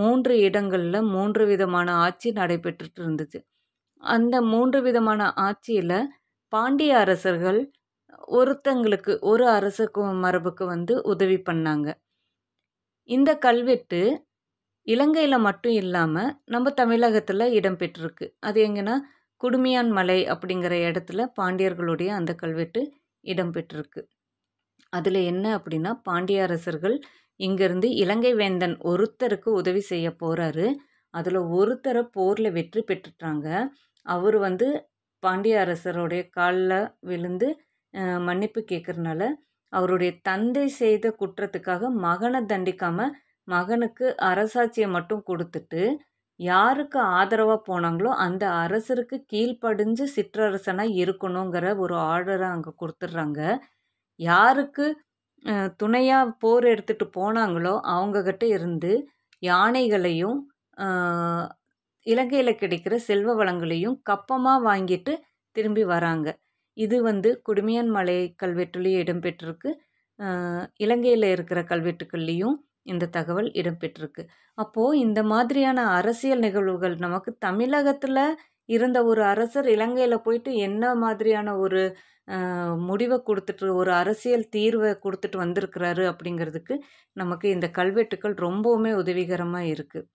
Speaker 1: மூன்று இடங்களில் மூன்று விதமான ஆட்சி நடைபெற்றுட்டு இருந்துச்சு அந்த மூன்று விதமான ஆட்சியில் பாண்டிய அரசர்கள் ஒருத்தங்களுக்கு ஒரு அரச மரபுக்கு வந்து உதவி பண்ணாங்க இந்த கல்வெட்டு இலங்கையில் மட்டும் இல்லாமல் நம்ம தமிழகத்தில் இடம்பெற்றிருக்கு அது எங்கன்னா குடுமியான் மலை அப்படிங்கிற இடத்துல பாண்டியர்களுடைய அந்த கல்வெட்டு இடம்பெற்றிருக்கு அதில் என்ன அப்படின்னா பாண்டிய அரசர்கள் இங்கேருந்து இலங்கை வேந்தன் ஒருத்தருக்கு உதவி செய்ய போகிறாரு அதில் ஒருத்தரை போரில் வெற்றி பெற்றுட்டாங்க அவர் வந்து பாண்டிய அரசருடைய காலில் விழுந்து மன்னிப்பு கேட்குறனால அவருடைய தந்தை செய்த குற்றத்துக்காக மகனை தண்டிக்காமல் மகனுக்கு அரசாட்சியை மட்டும் கொடுத்துட்டு யாருக்கு ஆதரவாக போனாங்களோ அந்த அரசருக்கு கீழ்ப்படிஞ்சு சிற்றரசனாக இருக்கணுங்கிற ஒரு ஆர்டரை அங்கே கொடுத்துட்றாங்க யாருக்கு துணையாக போர் எடுத்துகிட்டு போனாங்களோ அவங்கக்கிட்ட இருந்து யானைகளையும் இலங்கையில் கிடைக்கிற செல்வ வளங்களையும் கப்பமாக வாங்கிட்டு திரும்பி வராங்க இது வந்து குடுமியான் மலை கல்வெட்டுலேயும் இடம்பெற்றிருக்கு இலங்கையில் இருக்கிற கல்வெட்டுக்கள்லேயும் இந்த தகவல் இடம்பெற்றிருக்கு அப்போது இந்த மாதிரியான அரசியல் நிகழ்வுகள் நமக்கு தமிழகத்தில் இருந்த ஒரு அரசர் இலங்கையில் போயிட்டு என்ன மாதிரியான ஒரு முடிவை கொடுத்துட்டு ஒரு அரசியல் தீர்வை கொடுத்துட்டு வந்திருக்கிறாரு அப்படிங்கிறதுக்கு நமக்கு இந்த கல்வெட்டுக்கள் ரொம்பவுமே உதவிகரமாக இருக்குது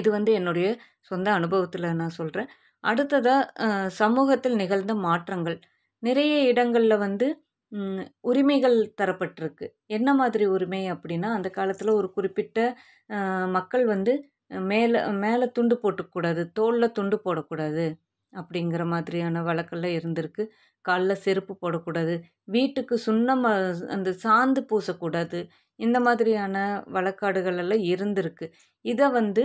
Speaker 1: இது வந்து என்னுடைய சொந்த அனுபவத்தில் நான் சொல்கிறேன் அடுத்ததாக சமூகத்தில் நிகழ்ந்த மாற்றங்கள் நிறைய இடங்களில் வந்து உரிமைகள் தரப்பட்டிருக்கு என்ன மாதிரி உரிமை அப்படின்னா அந்த காலத்தில் ஒரு குறிப்பிட்ட மக்கள் வந்து மேலே மேலே துண்டு போட்டுக்கூடாது தோளில் துண்டு போடக்கூடாது அப்படிங்கிற மாதிரியான வழக்கெல்லாம் இருந்திருக்கு காலில் செருப்பு போடக்கூடாது வீட்டுக்கு சுண்ணம் அந்த சாந்து பூசக்கூடாது இந்த மாதிரியான வழக்காடுகள் எல்லாம் இருந்திருக்கு இதை வந்து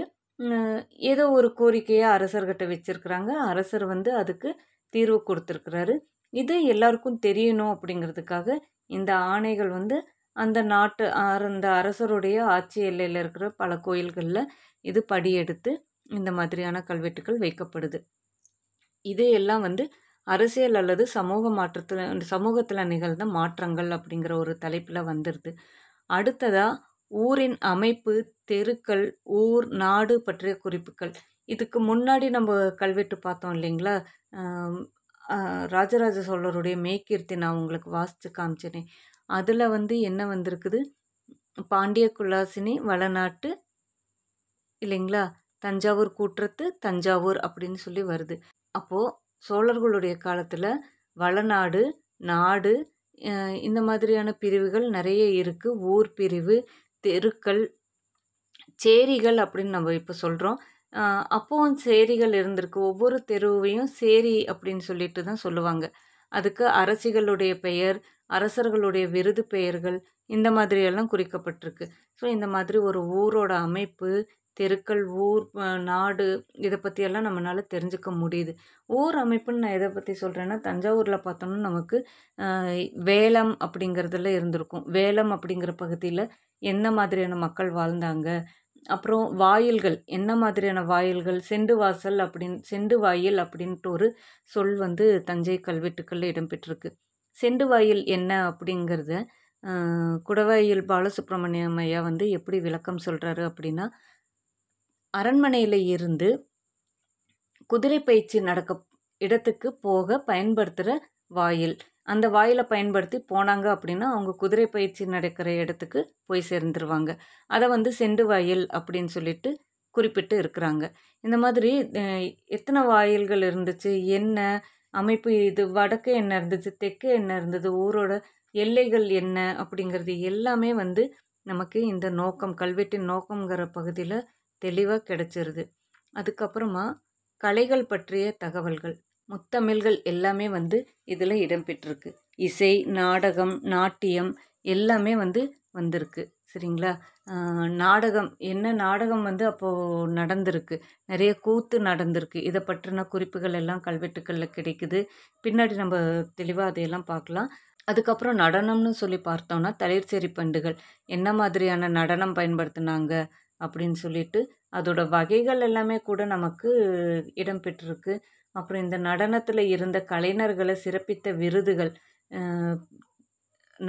Speaker 1: ஏதோ ஒரு கோரிக்கையை அரசர்கிட்ட வச்சுருக்குறாங்க அரசர் வந்து அதுக்கு தீர்வு கொடுத்துருக்குறாரு இது எல்லாருக்கும் தெரியணும் அப்படிங்கிறதுக்காக இந்த ஆணைகள் வந்து அந்த நாட்டு அந்த அரசருடைய ஆட்சி எல்லையில் இருக்கிற பல கோயில்களில் இது படியெடுத்து இந்த மாதிரியான கல்வெட்டுக்கள் வைக்கப்படுது இதையெல்லாம் வந்து அரசியல் அல்லது சமூக மாற்றத்தில் சமூகத்தில் நிகழ்ந்த மாற்றங்கள் அப்படிங்கிற ஒரு தலைப்பில் வந்துடுது அடுத்ததாக ஊரின் அமைப்பு தெருக்கள் ஊர் நாடு பற்றிய குறிப்புகள் இதுக்கு முன்னாடி நம்ம கல்வெட்டு பார்த்தோம் இல்லைங்களா ராஜராஜ சோழருடைய மேய்கீர்த்தி நான் உங்களுக்கு வாசித்து காமிச்சினேன் அதில் வந்து என்ன வந்திருக்குது பாண்டிய குலாசினி வளநாட்டு இல்லைங்களா தஞ்சாவூர் கூற்றத்து தஞ்சாவூர் அப்படின்னு சொல்லி வருது அப்போது சோழர்களுடைய காலத்தில் வளநாடு நாடு இந்த மாதிரியான பிரிவுகள் நிறைய இருக்குது ஊர் பிரிவு தெருக்கள் சேரிகள் அப்படின்னு நம்ம இப்போ சொல்கிறோம் அப்போவும் சேரிகள் இருந்திருக்கு ஒவ்வொரு தெருவையும் சேரி அப்படின்னு சொல்லிட்டு தான் சொல்லுவாங்க அதுக்கு அரசிகளுடைய பெயர் அரசர்களுடைய விருது பெயர்கள் இந்த மாதிரியெல்லாம் குறிக்கப்பட்டிருக்கு ஸோ இந்த மாதிரி ஒரு ஊரோட அமைப்பு தெருக்கள் ஊர் நாடு இதை பற்றியெல்லாம் நம்மளால தெரிஞ்சுக்க முடியுது ஊர் அமைப்புன்னு நான் எதை பற்றி சொல்கிறேன்னா தஞ்சாவூரில் பார்த்தோன்னா நமக்கு வேலம் அப்படிங்கிறதுல இருந்திருக்கும் வேலம் அப்படிங்கிற பகுதியில் எந்த மாதிரியான மக்கள் வாழ்ந்தாங்க அப்புறம் வாயில்கள் என்ன மாதிரியான வாயில்கள் செண்டு வாசல் அப்படின்னு செண்டு வாயில் அப்படின்ட்டு ஒரு சொல் வந்து தஞ்சை கல்வெட்டுக்களில் இடம்பெற்றிருக்கு செண்டு வாயில் என்ன அப்படிங்கிறத குடவாயில் பாலசுப்ரமணியம் ஐயா வந்து எப்படி விளக்கம் சொல்கிறாரு அப்படின்னா அரண்மனையில் இருந்து குதிரை பயிற்சி நடக்க இடத்துக்கு போக பயன்படுத்துகிற வாயில் அந்த வாயிலை பயன்படுத்தி போனாங்க அப்படின்னா அவங்க குதிரை பயிற்சி நடக்கிற இடத்துக்கு போய் சேர்ந்துருவாங்க அதை வந்து செண்டு வாயில் அப்படின்னு சொல்லிட்டு குறிப்பிட்டு இருக்கிறாங்க இந்த மாதிரி எத்தனை வாயில்கள் இருந்துச்சு என்ன அமைப்பு இது வடக்கு என்ன இருந்துச்சு தெற்கு என்ன இருந்தது ஊரோட எல்லைகள் என்ன அப்படிங்கிறது எல்லாமே வந்து நமக்கு இந்த நோக்கம் கல்வெட்டின் நோக்கங்கிற பகுதியில் தெளிவாக கிடச்சிருது அதுக்கப்புறமா கலைகள் பற்றிய தகவல்கள் முத்தமிழ்கள் எல்லாமே வந்து இதில் இடம்பெற்றிருக்கு இசை நாடகம் நாட்டியம் எல்லாமே வந்து வந்திருக்கு சரிங்களா நாடகம் என்ன நாடகம் வந்து அப்போது நடந்திருக்கு நிறைய கூத்து நடந்திருக்கு இதை பற்றின குறிப்புகள் எல்லாம் கல்வெட்டுக்களில் கிடைக்குது பின்னாடி நம்ம தெளிவாக அதையெல்லாம் பார்க்கலாம் அதுக்கப்புறம் நடனம்னு சொல்லி பார்த்தோம்னா தளிர்ச்சேரி பண்டுகள் என்ன மாதிரியான நடனம் பயன்படுத்தினாங்க அப்படின்னு சொல்லிட்டு அதோட வகைகள் எல்லாமே கூட நமக்கு இடம்பெற்றிருக்கு அப்புறம் இந்த நடனத்தில் இருந்த கலைஞர்களை சிறப்பித்த விருதுகள்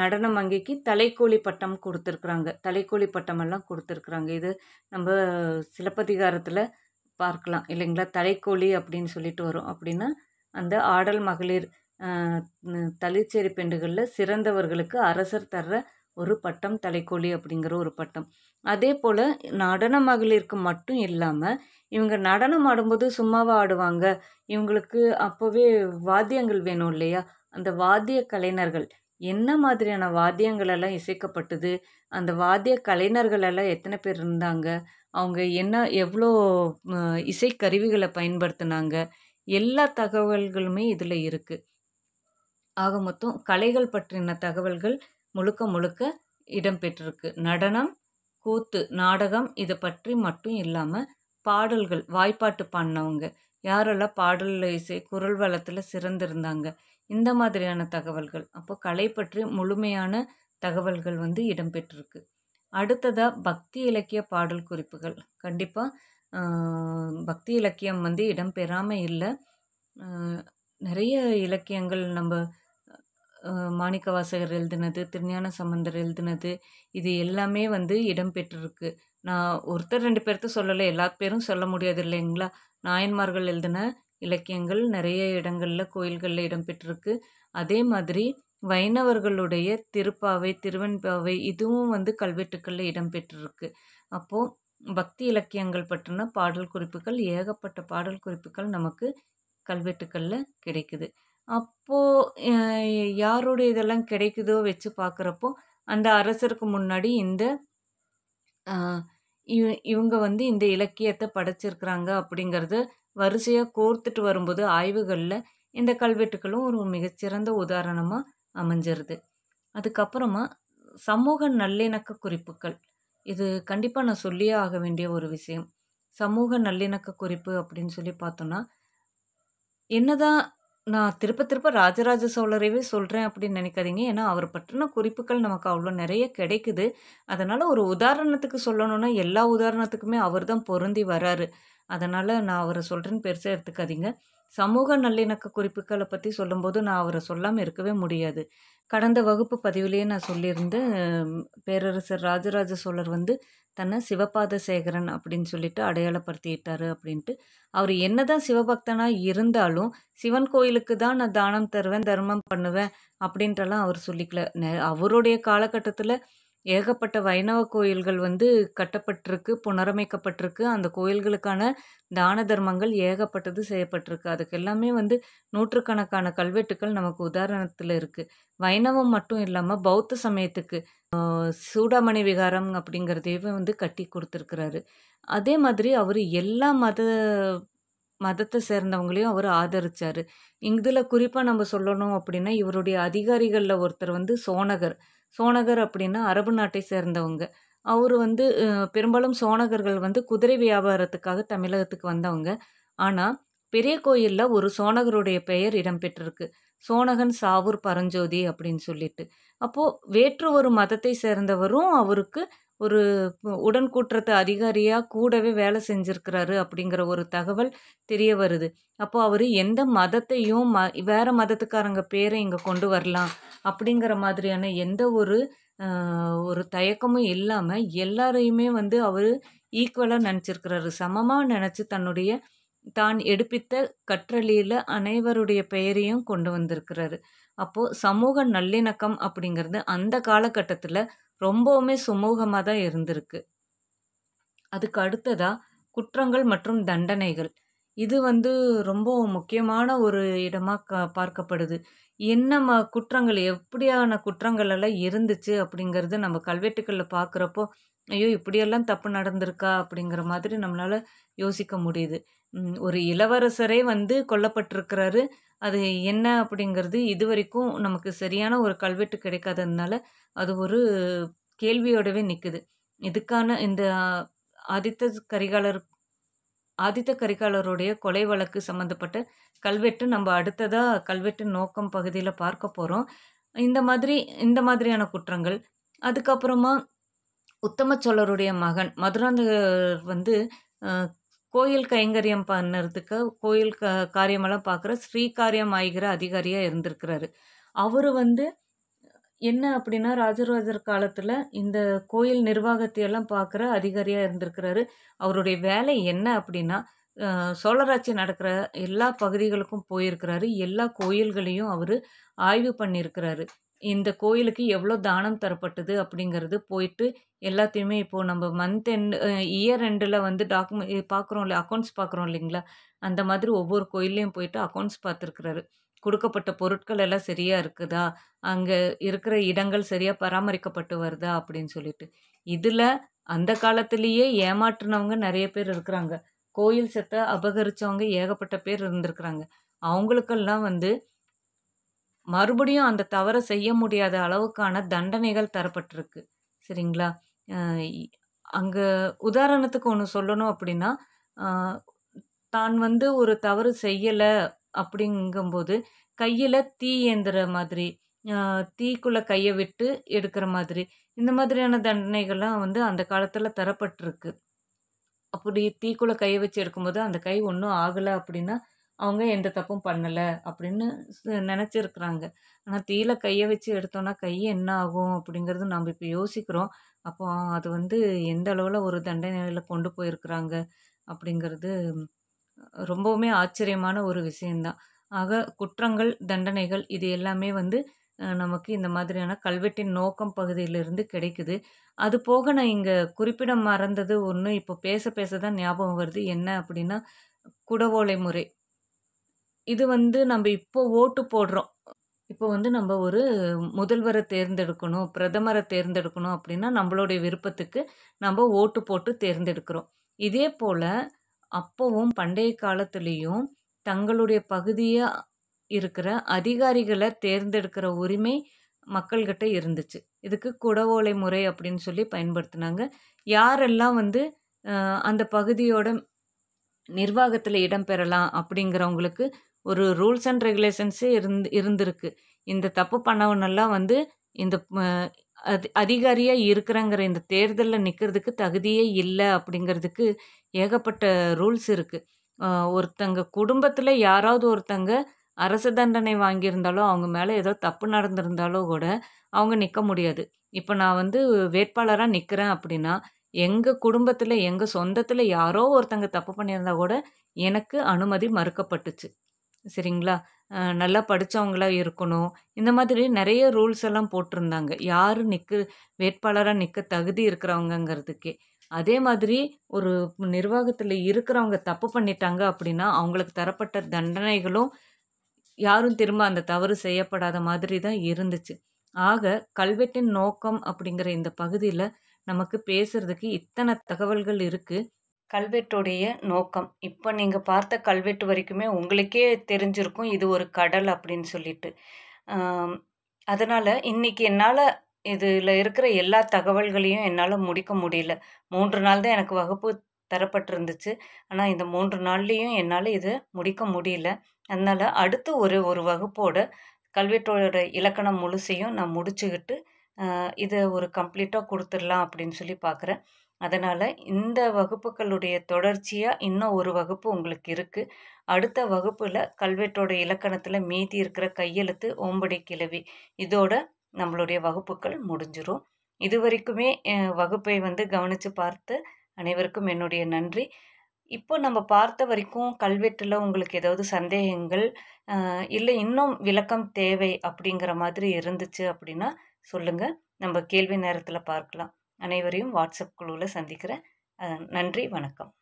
Speaker 1: நடனம் வங்கிக்கு தலைக்கோழி பட்டம் கொடுத்துருக்குறாங்க தலைக்கோழி பட்டமெல்லாம் கொடுத்துருக்குறாங்க இது நம்ம சிலப்பதிகாரத்தில் பார்க்கலாம் இல்லைங்களா தலைக்கோழி அப்படின்னு சொல்லிட்டு வரும் அப்படின்னா அந்த ஆடல் மகளிர் தலிச்சேரி பெண்டுகளில் சிறந்தவர்களுக்கு அரசர் தர்ற ஒரு பட்டம் தலைக்கோழி அப்படிங்கிற ஒரு பட்டம் அதே போல் நடன மகளிருக்கு மட்டும் இல்லாமல் இவங்க நடனம் ஆடும்போது சும்மாவாக ஆடுவாங்க இவங்களுக்கு அப்போவே வாத்தியங்கள் வேணும் இல்லையா அந்த வாத்திய கலைஞர்கள் என்ன மாதிரியான வாத்தியங்களெல்லாம் இசைக்கப்பட்டது அந்த வாத்திய கலைஞர்களெல்லாம் எத்தனை பேர் இருந்தாங்க அவங்க என்ன எவ்வளோ இசைக்கருவிகளை பயன்படுத்தினாங்க எல்லா தகவல்களுமே இதில் இருக்குது ஆக மொத்தம் கலைகள் பற்றின தகவல்கள் முழுக்க முழுக்க இடம்பெற்றிருக்கு நடனம் கூத்து நாடகம் இதை பற்றி மட்டும் இல்லாமல் பாடல்கள் வாய்ப்பாட்டு பாடினவங்க யாரெல்லாம் பாடல் இசை குரல் வளத்தில் சிறந்திருந்தாங்க இந்த மாதிரியான தகவல்கள் அப்போ கலை பற்றி முழுமையான தகவல்கள் வந்து இடம்பெற்றிருக்கு அடுத்ததாக பக்தி இலக்கிய பாடல் குறிப்புகள் கண்டிப்பாக பக்தி இலக்கியம் வந்து இடம்பெறாமல் இல்லை நிறைய இலக்கியங்கள் நம்ம மாணிக்கவாசகர் எழுதுனது திருஞான சம்பந்தர் எழுதினது இது எல்லாமே வந்து இடம்பெற்றிருக்கு நான் ஒருத்தர் ரெண்டு பேர்த்து சொல்லலை எல்லா பேரும் சொல்ல முடியாது இல்லைங்களா நாயன்மார்கள் எழுதின இலக்கியங்கள் நிறைய இடங்களில் கோயில்களில் இடம்பெற்றிருக்கு அதே மாதிரி வைணவர்களுடைய திருப்பாவை திருவெண்பாவை இதுவும் வந்து கல்வெட்டுக்களில் இடம்பெற்றிருக்கு அப்போது பக்தி இலக்கியங்கள் பற்றின பாடல் குறிப்புகள் ஏகப்பட்ட பாடல் குறிப்புகள் நமக்கு கல்வெட்டுக்களில் கிடைக்குது அப்போது யாருடைய இதெல்லாம் கிடைக்குதோ வச்சு பார்க்குறப்போ அந்த அரசருக்கு முன்னாடி இந்த இவ இவங்க வந்து இந்த இலக்கியத்தை படைச்சிருக்கிறாங்க அப்படிங்கிறது வரிசையாக கோர்த்துட்டு வரும்போது ஆய்வுகளில் இந்த கல்வெட்டுகளும் ஒரு மிகச்சிறந்த உதாரணமாக அமைஞ்சிருது அதுக்கப்புறமா சமூக நல்லிணக்க குறிப்புகள் இது கண்டிப்பாக நான் சொல்லியே ஆக வேண்டிய ஒரு விஷயம் சமூக நல்லிணக்க குறிப்பு அப்படின்னு சொல்லி பார்த்தோன்னா என்னதான் நான் திருப்ப திருப்ப ராஜராஜ சோழரையவே சொல்கிறேன் அப்படின்னு நினைக்காதீங்க ஏன்னா அவர் பற்றின குறிப்புகள் நமக்கு அவ்வளோ நிறைய கிடைக்குது அதனால் ஒரு உதாரணத்துக்கு சொல்லணும்னா எல்லா உதாரணத்துக்குமே அவர் தான் பொருந்தி வராரு அதனால் நான் அவரை சொல்கிறேன்னு பெருசாக எடுத்துக்காதீங்க சமூக நல்லிணக்க குறிப்புகளை பற்றி சொல்லும்போது நான் அவரை சொல்லாமல் இருக்கவே முடியாது கடந்த வகுப்பு பதிவிலேயே நான் சொல்லியிருந்தேன் பேரரசர் ராஜராஜ சோழர் வந்து தன்னை சிவபாத சேகரன் அப்படின்னு சொல்லிட்டு அடையாளப்படுத்திட்டார் அப்படின்ட்டு அவர் என்னதான் சிவபக்தனாக இருந்தாலும் சிவன் கோயிலுக்கு தான் நான் தானம் தருவேன் தர்மம் பண்ணுவேன் அப்படின்ட்டுலாம் அவர் சொல்லிக்கல அவருடைய காலகட்டத்தில் ஏகப்பட்ட வைணவ கோயில்கள் வந்து கட்டப்பட்டிருக்கு புனரமைக்கப்பட்டிருக்கு அந்த கோயில்களுக்கான தான தர்மங்கள் ஏகப்பட்டது செய்யப்பட்டிருக்கு அதுக்கு எல்லாமே வந்து நூற்றுக்கணக்கான கல்வெட்டுக்கள் நமக்கு உதாரணத்தில் இருக்குது வைணவம் மட்டும் இல்லாமல் பௌத்த சமயத்துக்கு சூடாமணி விகாரம் அப்படிங்கிறதையே வந்து கட்டி கொடுத்துருக்கிறாரு அதே மாதிரி அவர் எல்லா மத மதத்தை சேர்ந்தவங்களையும் அவர் ஆதரித்தார் இதில் குறிப்பாக நம்ம சொல்லணும் அப்படின்னா இவருடைய அதிகாரிகளில் ஒருத்தர் வந்து சோனகர் சோனகர் அப்படின்னா அரபு நாட்டை சேர்ந்தவங்க அவர் வந்து பெரும்பாலும் சோனகர்கள் வந்து குதிரை வியாபாரத்துக்காக தமிழகத்துக்கு வந்தவங்க ஆனால் பெரிய கோயிலில் ஒரு சோனகருடைய பெயர் இடம்பெற்றிருக்கு சோனகன் சாவூர் பரஞ்சோதி அப்படின்னு சொல்லிட்டு அப்போது வேற்று ஒரு மதத்தை சேர்ந்தவரும் அவருக்கு ஒரு உடன் கூட்டுறத்து அதிகாரியாக கூடவே வேலை செஞ்சுருக்கிறாரு அப்படிங்கிற ஒரு தகவல் தெரிய வருது அப்போது அவர் எந்த மதத்தையும் ம வேறு மதத்துக்காரங்க பேரை இங்கே கொண்டு வரலாம் அப்படிங்கிற மாதிரியான எந்த ஒரு ஒரு தயக்கமும் இல்லாமல் எல்லாரையுமே வந்து அவர் ஈக்குவலாக நினச்சிருக்கிறாரு சமமாக நினச்சி தன்னுடைய தான் எடுப்பித்த கற்றலியில் அனைவருடைய பெயரையும் கொண்டு வந்திருக்கிறாரு அப்போது சமூக நல்லிணக்கம் அப்படிங்கிறது அந்த காலகட்டத்தில் ரொம்பவுமே சுமூகமாக தான் இருந்திருக்கு அதுக்கு அடுத்ததாக குற்றங்கள் மற்றும் தண்டனைகள் இது வந்து ரொம்ப முக்கியமான ஒரு இடமாக க பார்க்கப்படுது என்ன ம குற்றங்கள் எப்படியான குற்றங்கள் எல்லாம் இருந்துச்சு அப்படிங்கிறது நம்ம கல்வெட்டுக்களில் பார்க்குறப்போ ஐயோ இப்படியெல்லாம் தப்பு நடந்திருக்கா அப்படிங்கிற மாதிரி நம்மளால் யோசிக்க முடியுது ஒரு இளவரசரே வந்து கொல்லப்பட்டிருக்கிறாரு அது என்ன அப்படிங்கிறது இது வரைக்கும் நமக்கு சரியான ஒரு கல்வெட்டு கிடைக்காததுனால அது ஒரு கேள்வியோடவே நிற்குது இதுக்கான இந்த ஆதித்த கரிகாலர் ஆதித்த கரிகாலருடைய கொலை வழக்கு சம்மந்தப்பட்ட கல்வெட்டு நம்ம அடுத்ததாக கல்வெட்டு நோக்கம் பகுதியில் பார்க்க போகிறோம் இந்த மாதிரி இந்த மாதிரியான குற்றங்கள் அதுக்கப்புறமா உத்தம சோழருடைய மகன் மதுராந்தகர் வந்து கோயில் கைங்கரியம் பண்ணுறதுக்கு கோயில் க காரியமெல்லாம் பார்க்குற ஸ்ரீ காரியம் ஆகிற அதிகாரியாக இருந்திருக்கிறாரு அவர் வந்து என்ன அப்படின்னா ராஜராஜர் காலத்தில் இந்த கோயில் நிர்வாகத்தையெல்லாம் பார்க்குற அதிகாரியாக இருந்திருக்கிறாரு அவருடைய வேலை என்ன அப்படின்னா சோழராட்சி நடக்கிற எல்லா பகுதிகளுக்கும் போயிருக்கிறாரு எல்லா கோயில்களையும் அவர் ஆய்வு பண்ணியிருக்கிறாரு இந்த கோயிலுக்கு எவ்வளோ தானம் தரப்பட்டது அப்படிங்கிறது போயிட்டு எல்லாத்தையுமே இப்போது நம்ம மந்த் எண்டு இயர் எண்டில் வந்து டாக்குமெண்ட் பார்க்குறோம் இல்லை அக்கௌண்ட்ஸ் பார்க்குறோம் இல்லைங்களா அந்த மாதிரி ஒவ்வொரு கோயில்லையும் போயிட்டு அக்கௌண்ட்ஸ் பார்த்துருக்குறாரு கொடுக்கப்பட்ட பொருட்கள் எல்லாம் சரியாக இருக்குதா அங்கே இருக்கிற இடங்கள் சரியாக பராமரிக்கப்பட்டு வருதா அப்படின்னு சொல்லிட்டு இதில் அந்த காலத்திலேயே ஏமாற்றினவங்க நிறைய பேர் இருக்கிறாங்க கோயில் சத்தை அபகரித்தவங்க ஏகப்பட்ட பேர் இருந்திருக்கிறாங்க அவங்களுக்கெல்லாம் வந்து மறுபடியும் அந்த தவறை செய்ய முடியாத அளவுக்கான தண்டனைகள் தரப்பட்டிருக்கு சரிங்களா அங்கே உதாரணத்துக்கு ஒன்று சொல்லணும் அப்படின்னா தான் வந்து ஒரு தவறு செய்யலை அப்படிங்கும்போது கையில் தீ ஏந்துகிற மாதிரி தீக்குள்ளே கையை விட்டு எடுக்கிற மாதிரி இந்த மாதிரியான தண்டனைகள்லாம் வந்து அந்த காலத்தில் தரப்பட்டிருக்கு அப்படி தீக்குள்ளே கையை வச்சு எடுக்கும்போது அந்த கை ஒன்றும் ஆகலை அப்படின்னா அவங்க எந்த தப்பும் பண்ணலை அப்படின்னு நினச்சிருக்கிறாங்க ஆனால் தீயில கையை வச்சு எடுத்தோன்னா கை என்ன ஆகும் அப்படிங்கிறது நம்ம இப்போ யோசிக்கிறோம் அப்போ அது வந்து எந்த அளவில் ஒரு தண்டனையில் கொண்டு போயிருக்கிறாங்க அப்படிங்கிறது ரொம்பவுமே ஆச்சரியமான ஒரு விஷயந்தான் ஆக குற்றங்கள் தண்டனைகள் இது எல்லாமே வந்து நமக்கு இந்த மாதிரியான கல்வெட்டின் நோக்கம் பகுதியிலிருந்து கிடைக்குது அது போக நான் இங்கே குறிப்பிட மறந்தது ஒன்று இப்போ பேச பேச தான் ஞாபகம் வருது என்ன அப்படின்னா குடவோலை முறை இது வந்து நம்ம இப்போ ஓட்டு போடுறோம் இப்போ வந்து நம்ம ஒரு முதல்வரை தேர்ந்தெடுக்கணும் பிரதமரை தேர்ந்தெடுக்கணும் அப்படின்னா நம்மளுடைய விருப்பத்துக்கு நம்ம ஓட்டு போட்டு தேர்ந்தெடுக்கிறோம் இதே போல் அப்போவும் பண்டைய காலத்துலேயும் தங்களுடைய பகுதியாக இருக்கிற அதிகாரிகளை தேர்ந்தெடுக்கிற உரிமை மக்கள்கிட்ட இருந்துச்சு இதுக்கு குடவோலை முறை அப்படின்னு சொல்லி பயன்படுத்தினாங்க யாரெல்லாம் வந்து அந்த பகுதியோட நிர்வாகத்தில் இடம்பெறலாம் அப்படிங்கிறவங்களுக்கு ஒரு ரூல்ஸ் அண்ட் ரெகுலேஷன்ஸே இருந்து இருந்திருக்கு இந்த தப்பு பண்ணவனெல்லாம் வந்து இந்த அதி அதிகாரியாக இருக்கிறங்கிற இந்த தேர்தலில் நிற்கிறதுக்கு தகுதியே இல்லை அப்படிங்கிறதுக்கு ஏகப்பட்ட ரூல்ஸ் இருக்குது ஒருத்தங்க குடும்பத்தில் யாராவது ஒருத்தங்க அரசு தண்டனை வாங்கியிருந்தாலோ அவங்க மேலே ஏதோ தப்பு நடந்திருந்தாலோ கூட அவங்க நிற்க முடியாது இப்போ நான் வந்து வேட்பாளராக நிற்கிறேன் அப்படின்னா எங்கள் குடும்பத்தில் எங்கள் சொந்தத்தில் யாரோ ஒருத்தங்க தப்பு பண்ணியிருந்தா கூட எனக்கு அனுமதி மறுக்கப்பட்டுச்சு சரிங்களா நல்லா படித்தவங்களா இருக்கணும் இந்த மாதிரி நிறைய ரூல்ஸ் எல்லாம் போட்டிருந்தாங்க யார் நிற்க வேட்பாளராக நிற்க தகுதி இருக்கிறவங்கங்கிறதுக்கே அதே மாதிரி ஒரு நிர்வாகத்தில் இருக்கிறவங்க தப்பு பண்ணிட்டாங்க அப்படின்னா அவங்களுக்கு தரப்பட்ட தண்டனைகளும் யாரும் திரும்ப அந்த தவறு செய்யப்படாத மாதிரி தான் இருந்துச்சு ஆக கல்வெட்டின் நோக்கம் அப்படிங்கிற இந்த பகுதியில் நமக்கு பேசுகிறதுக்கு இத்தனை தகவல்கள் இருக்குது கல்வெட்டுடைய நோக்கம் இப்போ நீங்கள் பார்த்த கல்வெட்டு வரைக்குமே உங்களுக்கே தெரிஞ்சிருக்கும் இது ஒரு கடல் அப்படின்னு சொல்லிட்டு அதனால் இன்றைக்கி என்னால் இதில் இருக்கிற எல்லா தகவல்களையும் என்னால் முடிக்க முடியல மூன்று நாள் தான் எனக்கு வகுப்பு தரப்பட்டிருந்துச்சு ஆனால் இந்த மூன்று நாள்லேயும் என்னால் இதை முடிக்க முடியல அதனால் அடுத்து ஒரு ஒரு வகுப்போட கல்வெட்டோட இலக்கணம் முழுசையும் நான் முடிச்சுக்கிட்டு இதை ஒரு கம்ப்ளீட்டாக கொடுத்துடலாம் அப்படின்னு சொல்லி பார்க்குறேன் அதனால் இந்த வகுப்புகளுடைய தொடர்ச்சியாக இன்னும் ஒரு வகுப்பு உங்களுக்கு இருக்குது அடுத்த வகுப்பில் கல்வெட்டோட இலக்கணத்தில் மீதி இருக்கிற கையெழுத்து ஓம்படி கிழவி இதோட நம்மளுடைய வகுப்புகள் முடிஞ்சிடும் இது வரைக்குமே வகுப்பை வந்து கவனித்து பார்த்து அனைவருக்கும் என்னுடைய நன்றி இப்போ நம்ம பார்த்த வரைக்கும் கல்வெட்டில் உங்களுக்கு ஏதாவது சந்தேகங்கள் இல்லை இன்னும் விளக்கம் தேவை அப்படிங்கிற மாதிரி இருந்துச்சு அப்படின்னா சொல்லுங்கள் நம்ம கேள்வி நேரத்தில் பார்க்கலாம் அனைவரையும் வாட்ஸ்அப் குழுவில் சந்திக்கிறேன் நன்றி வணக்கம்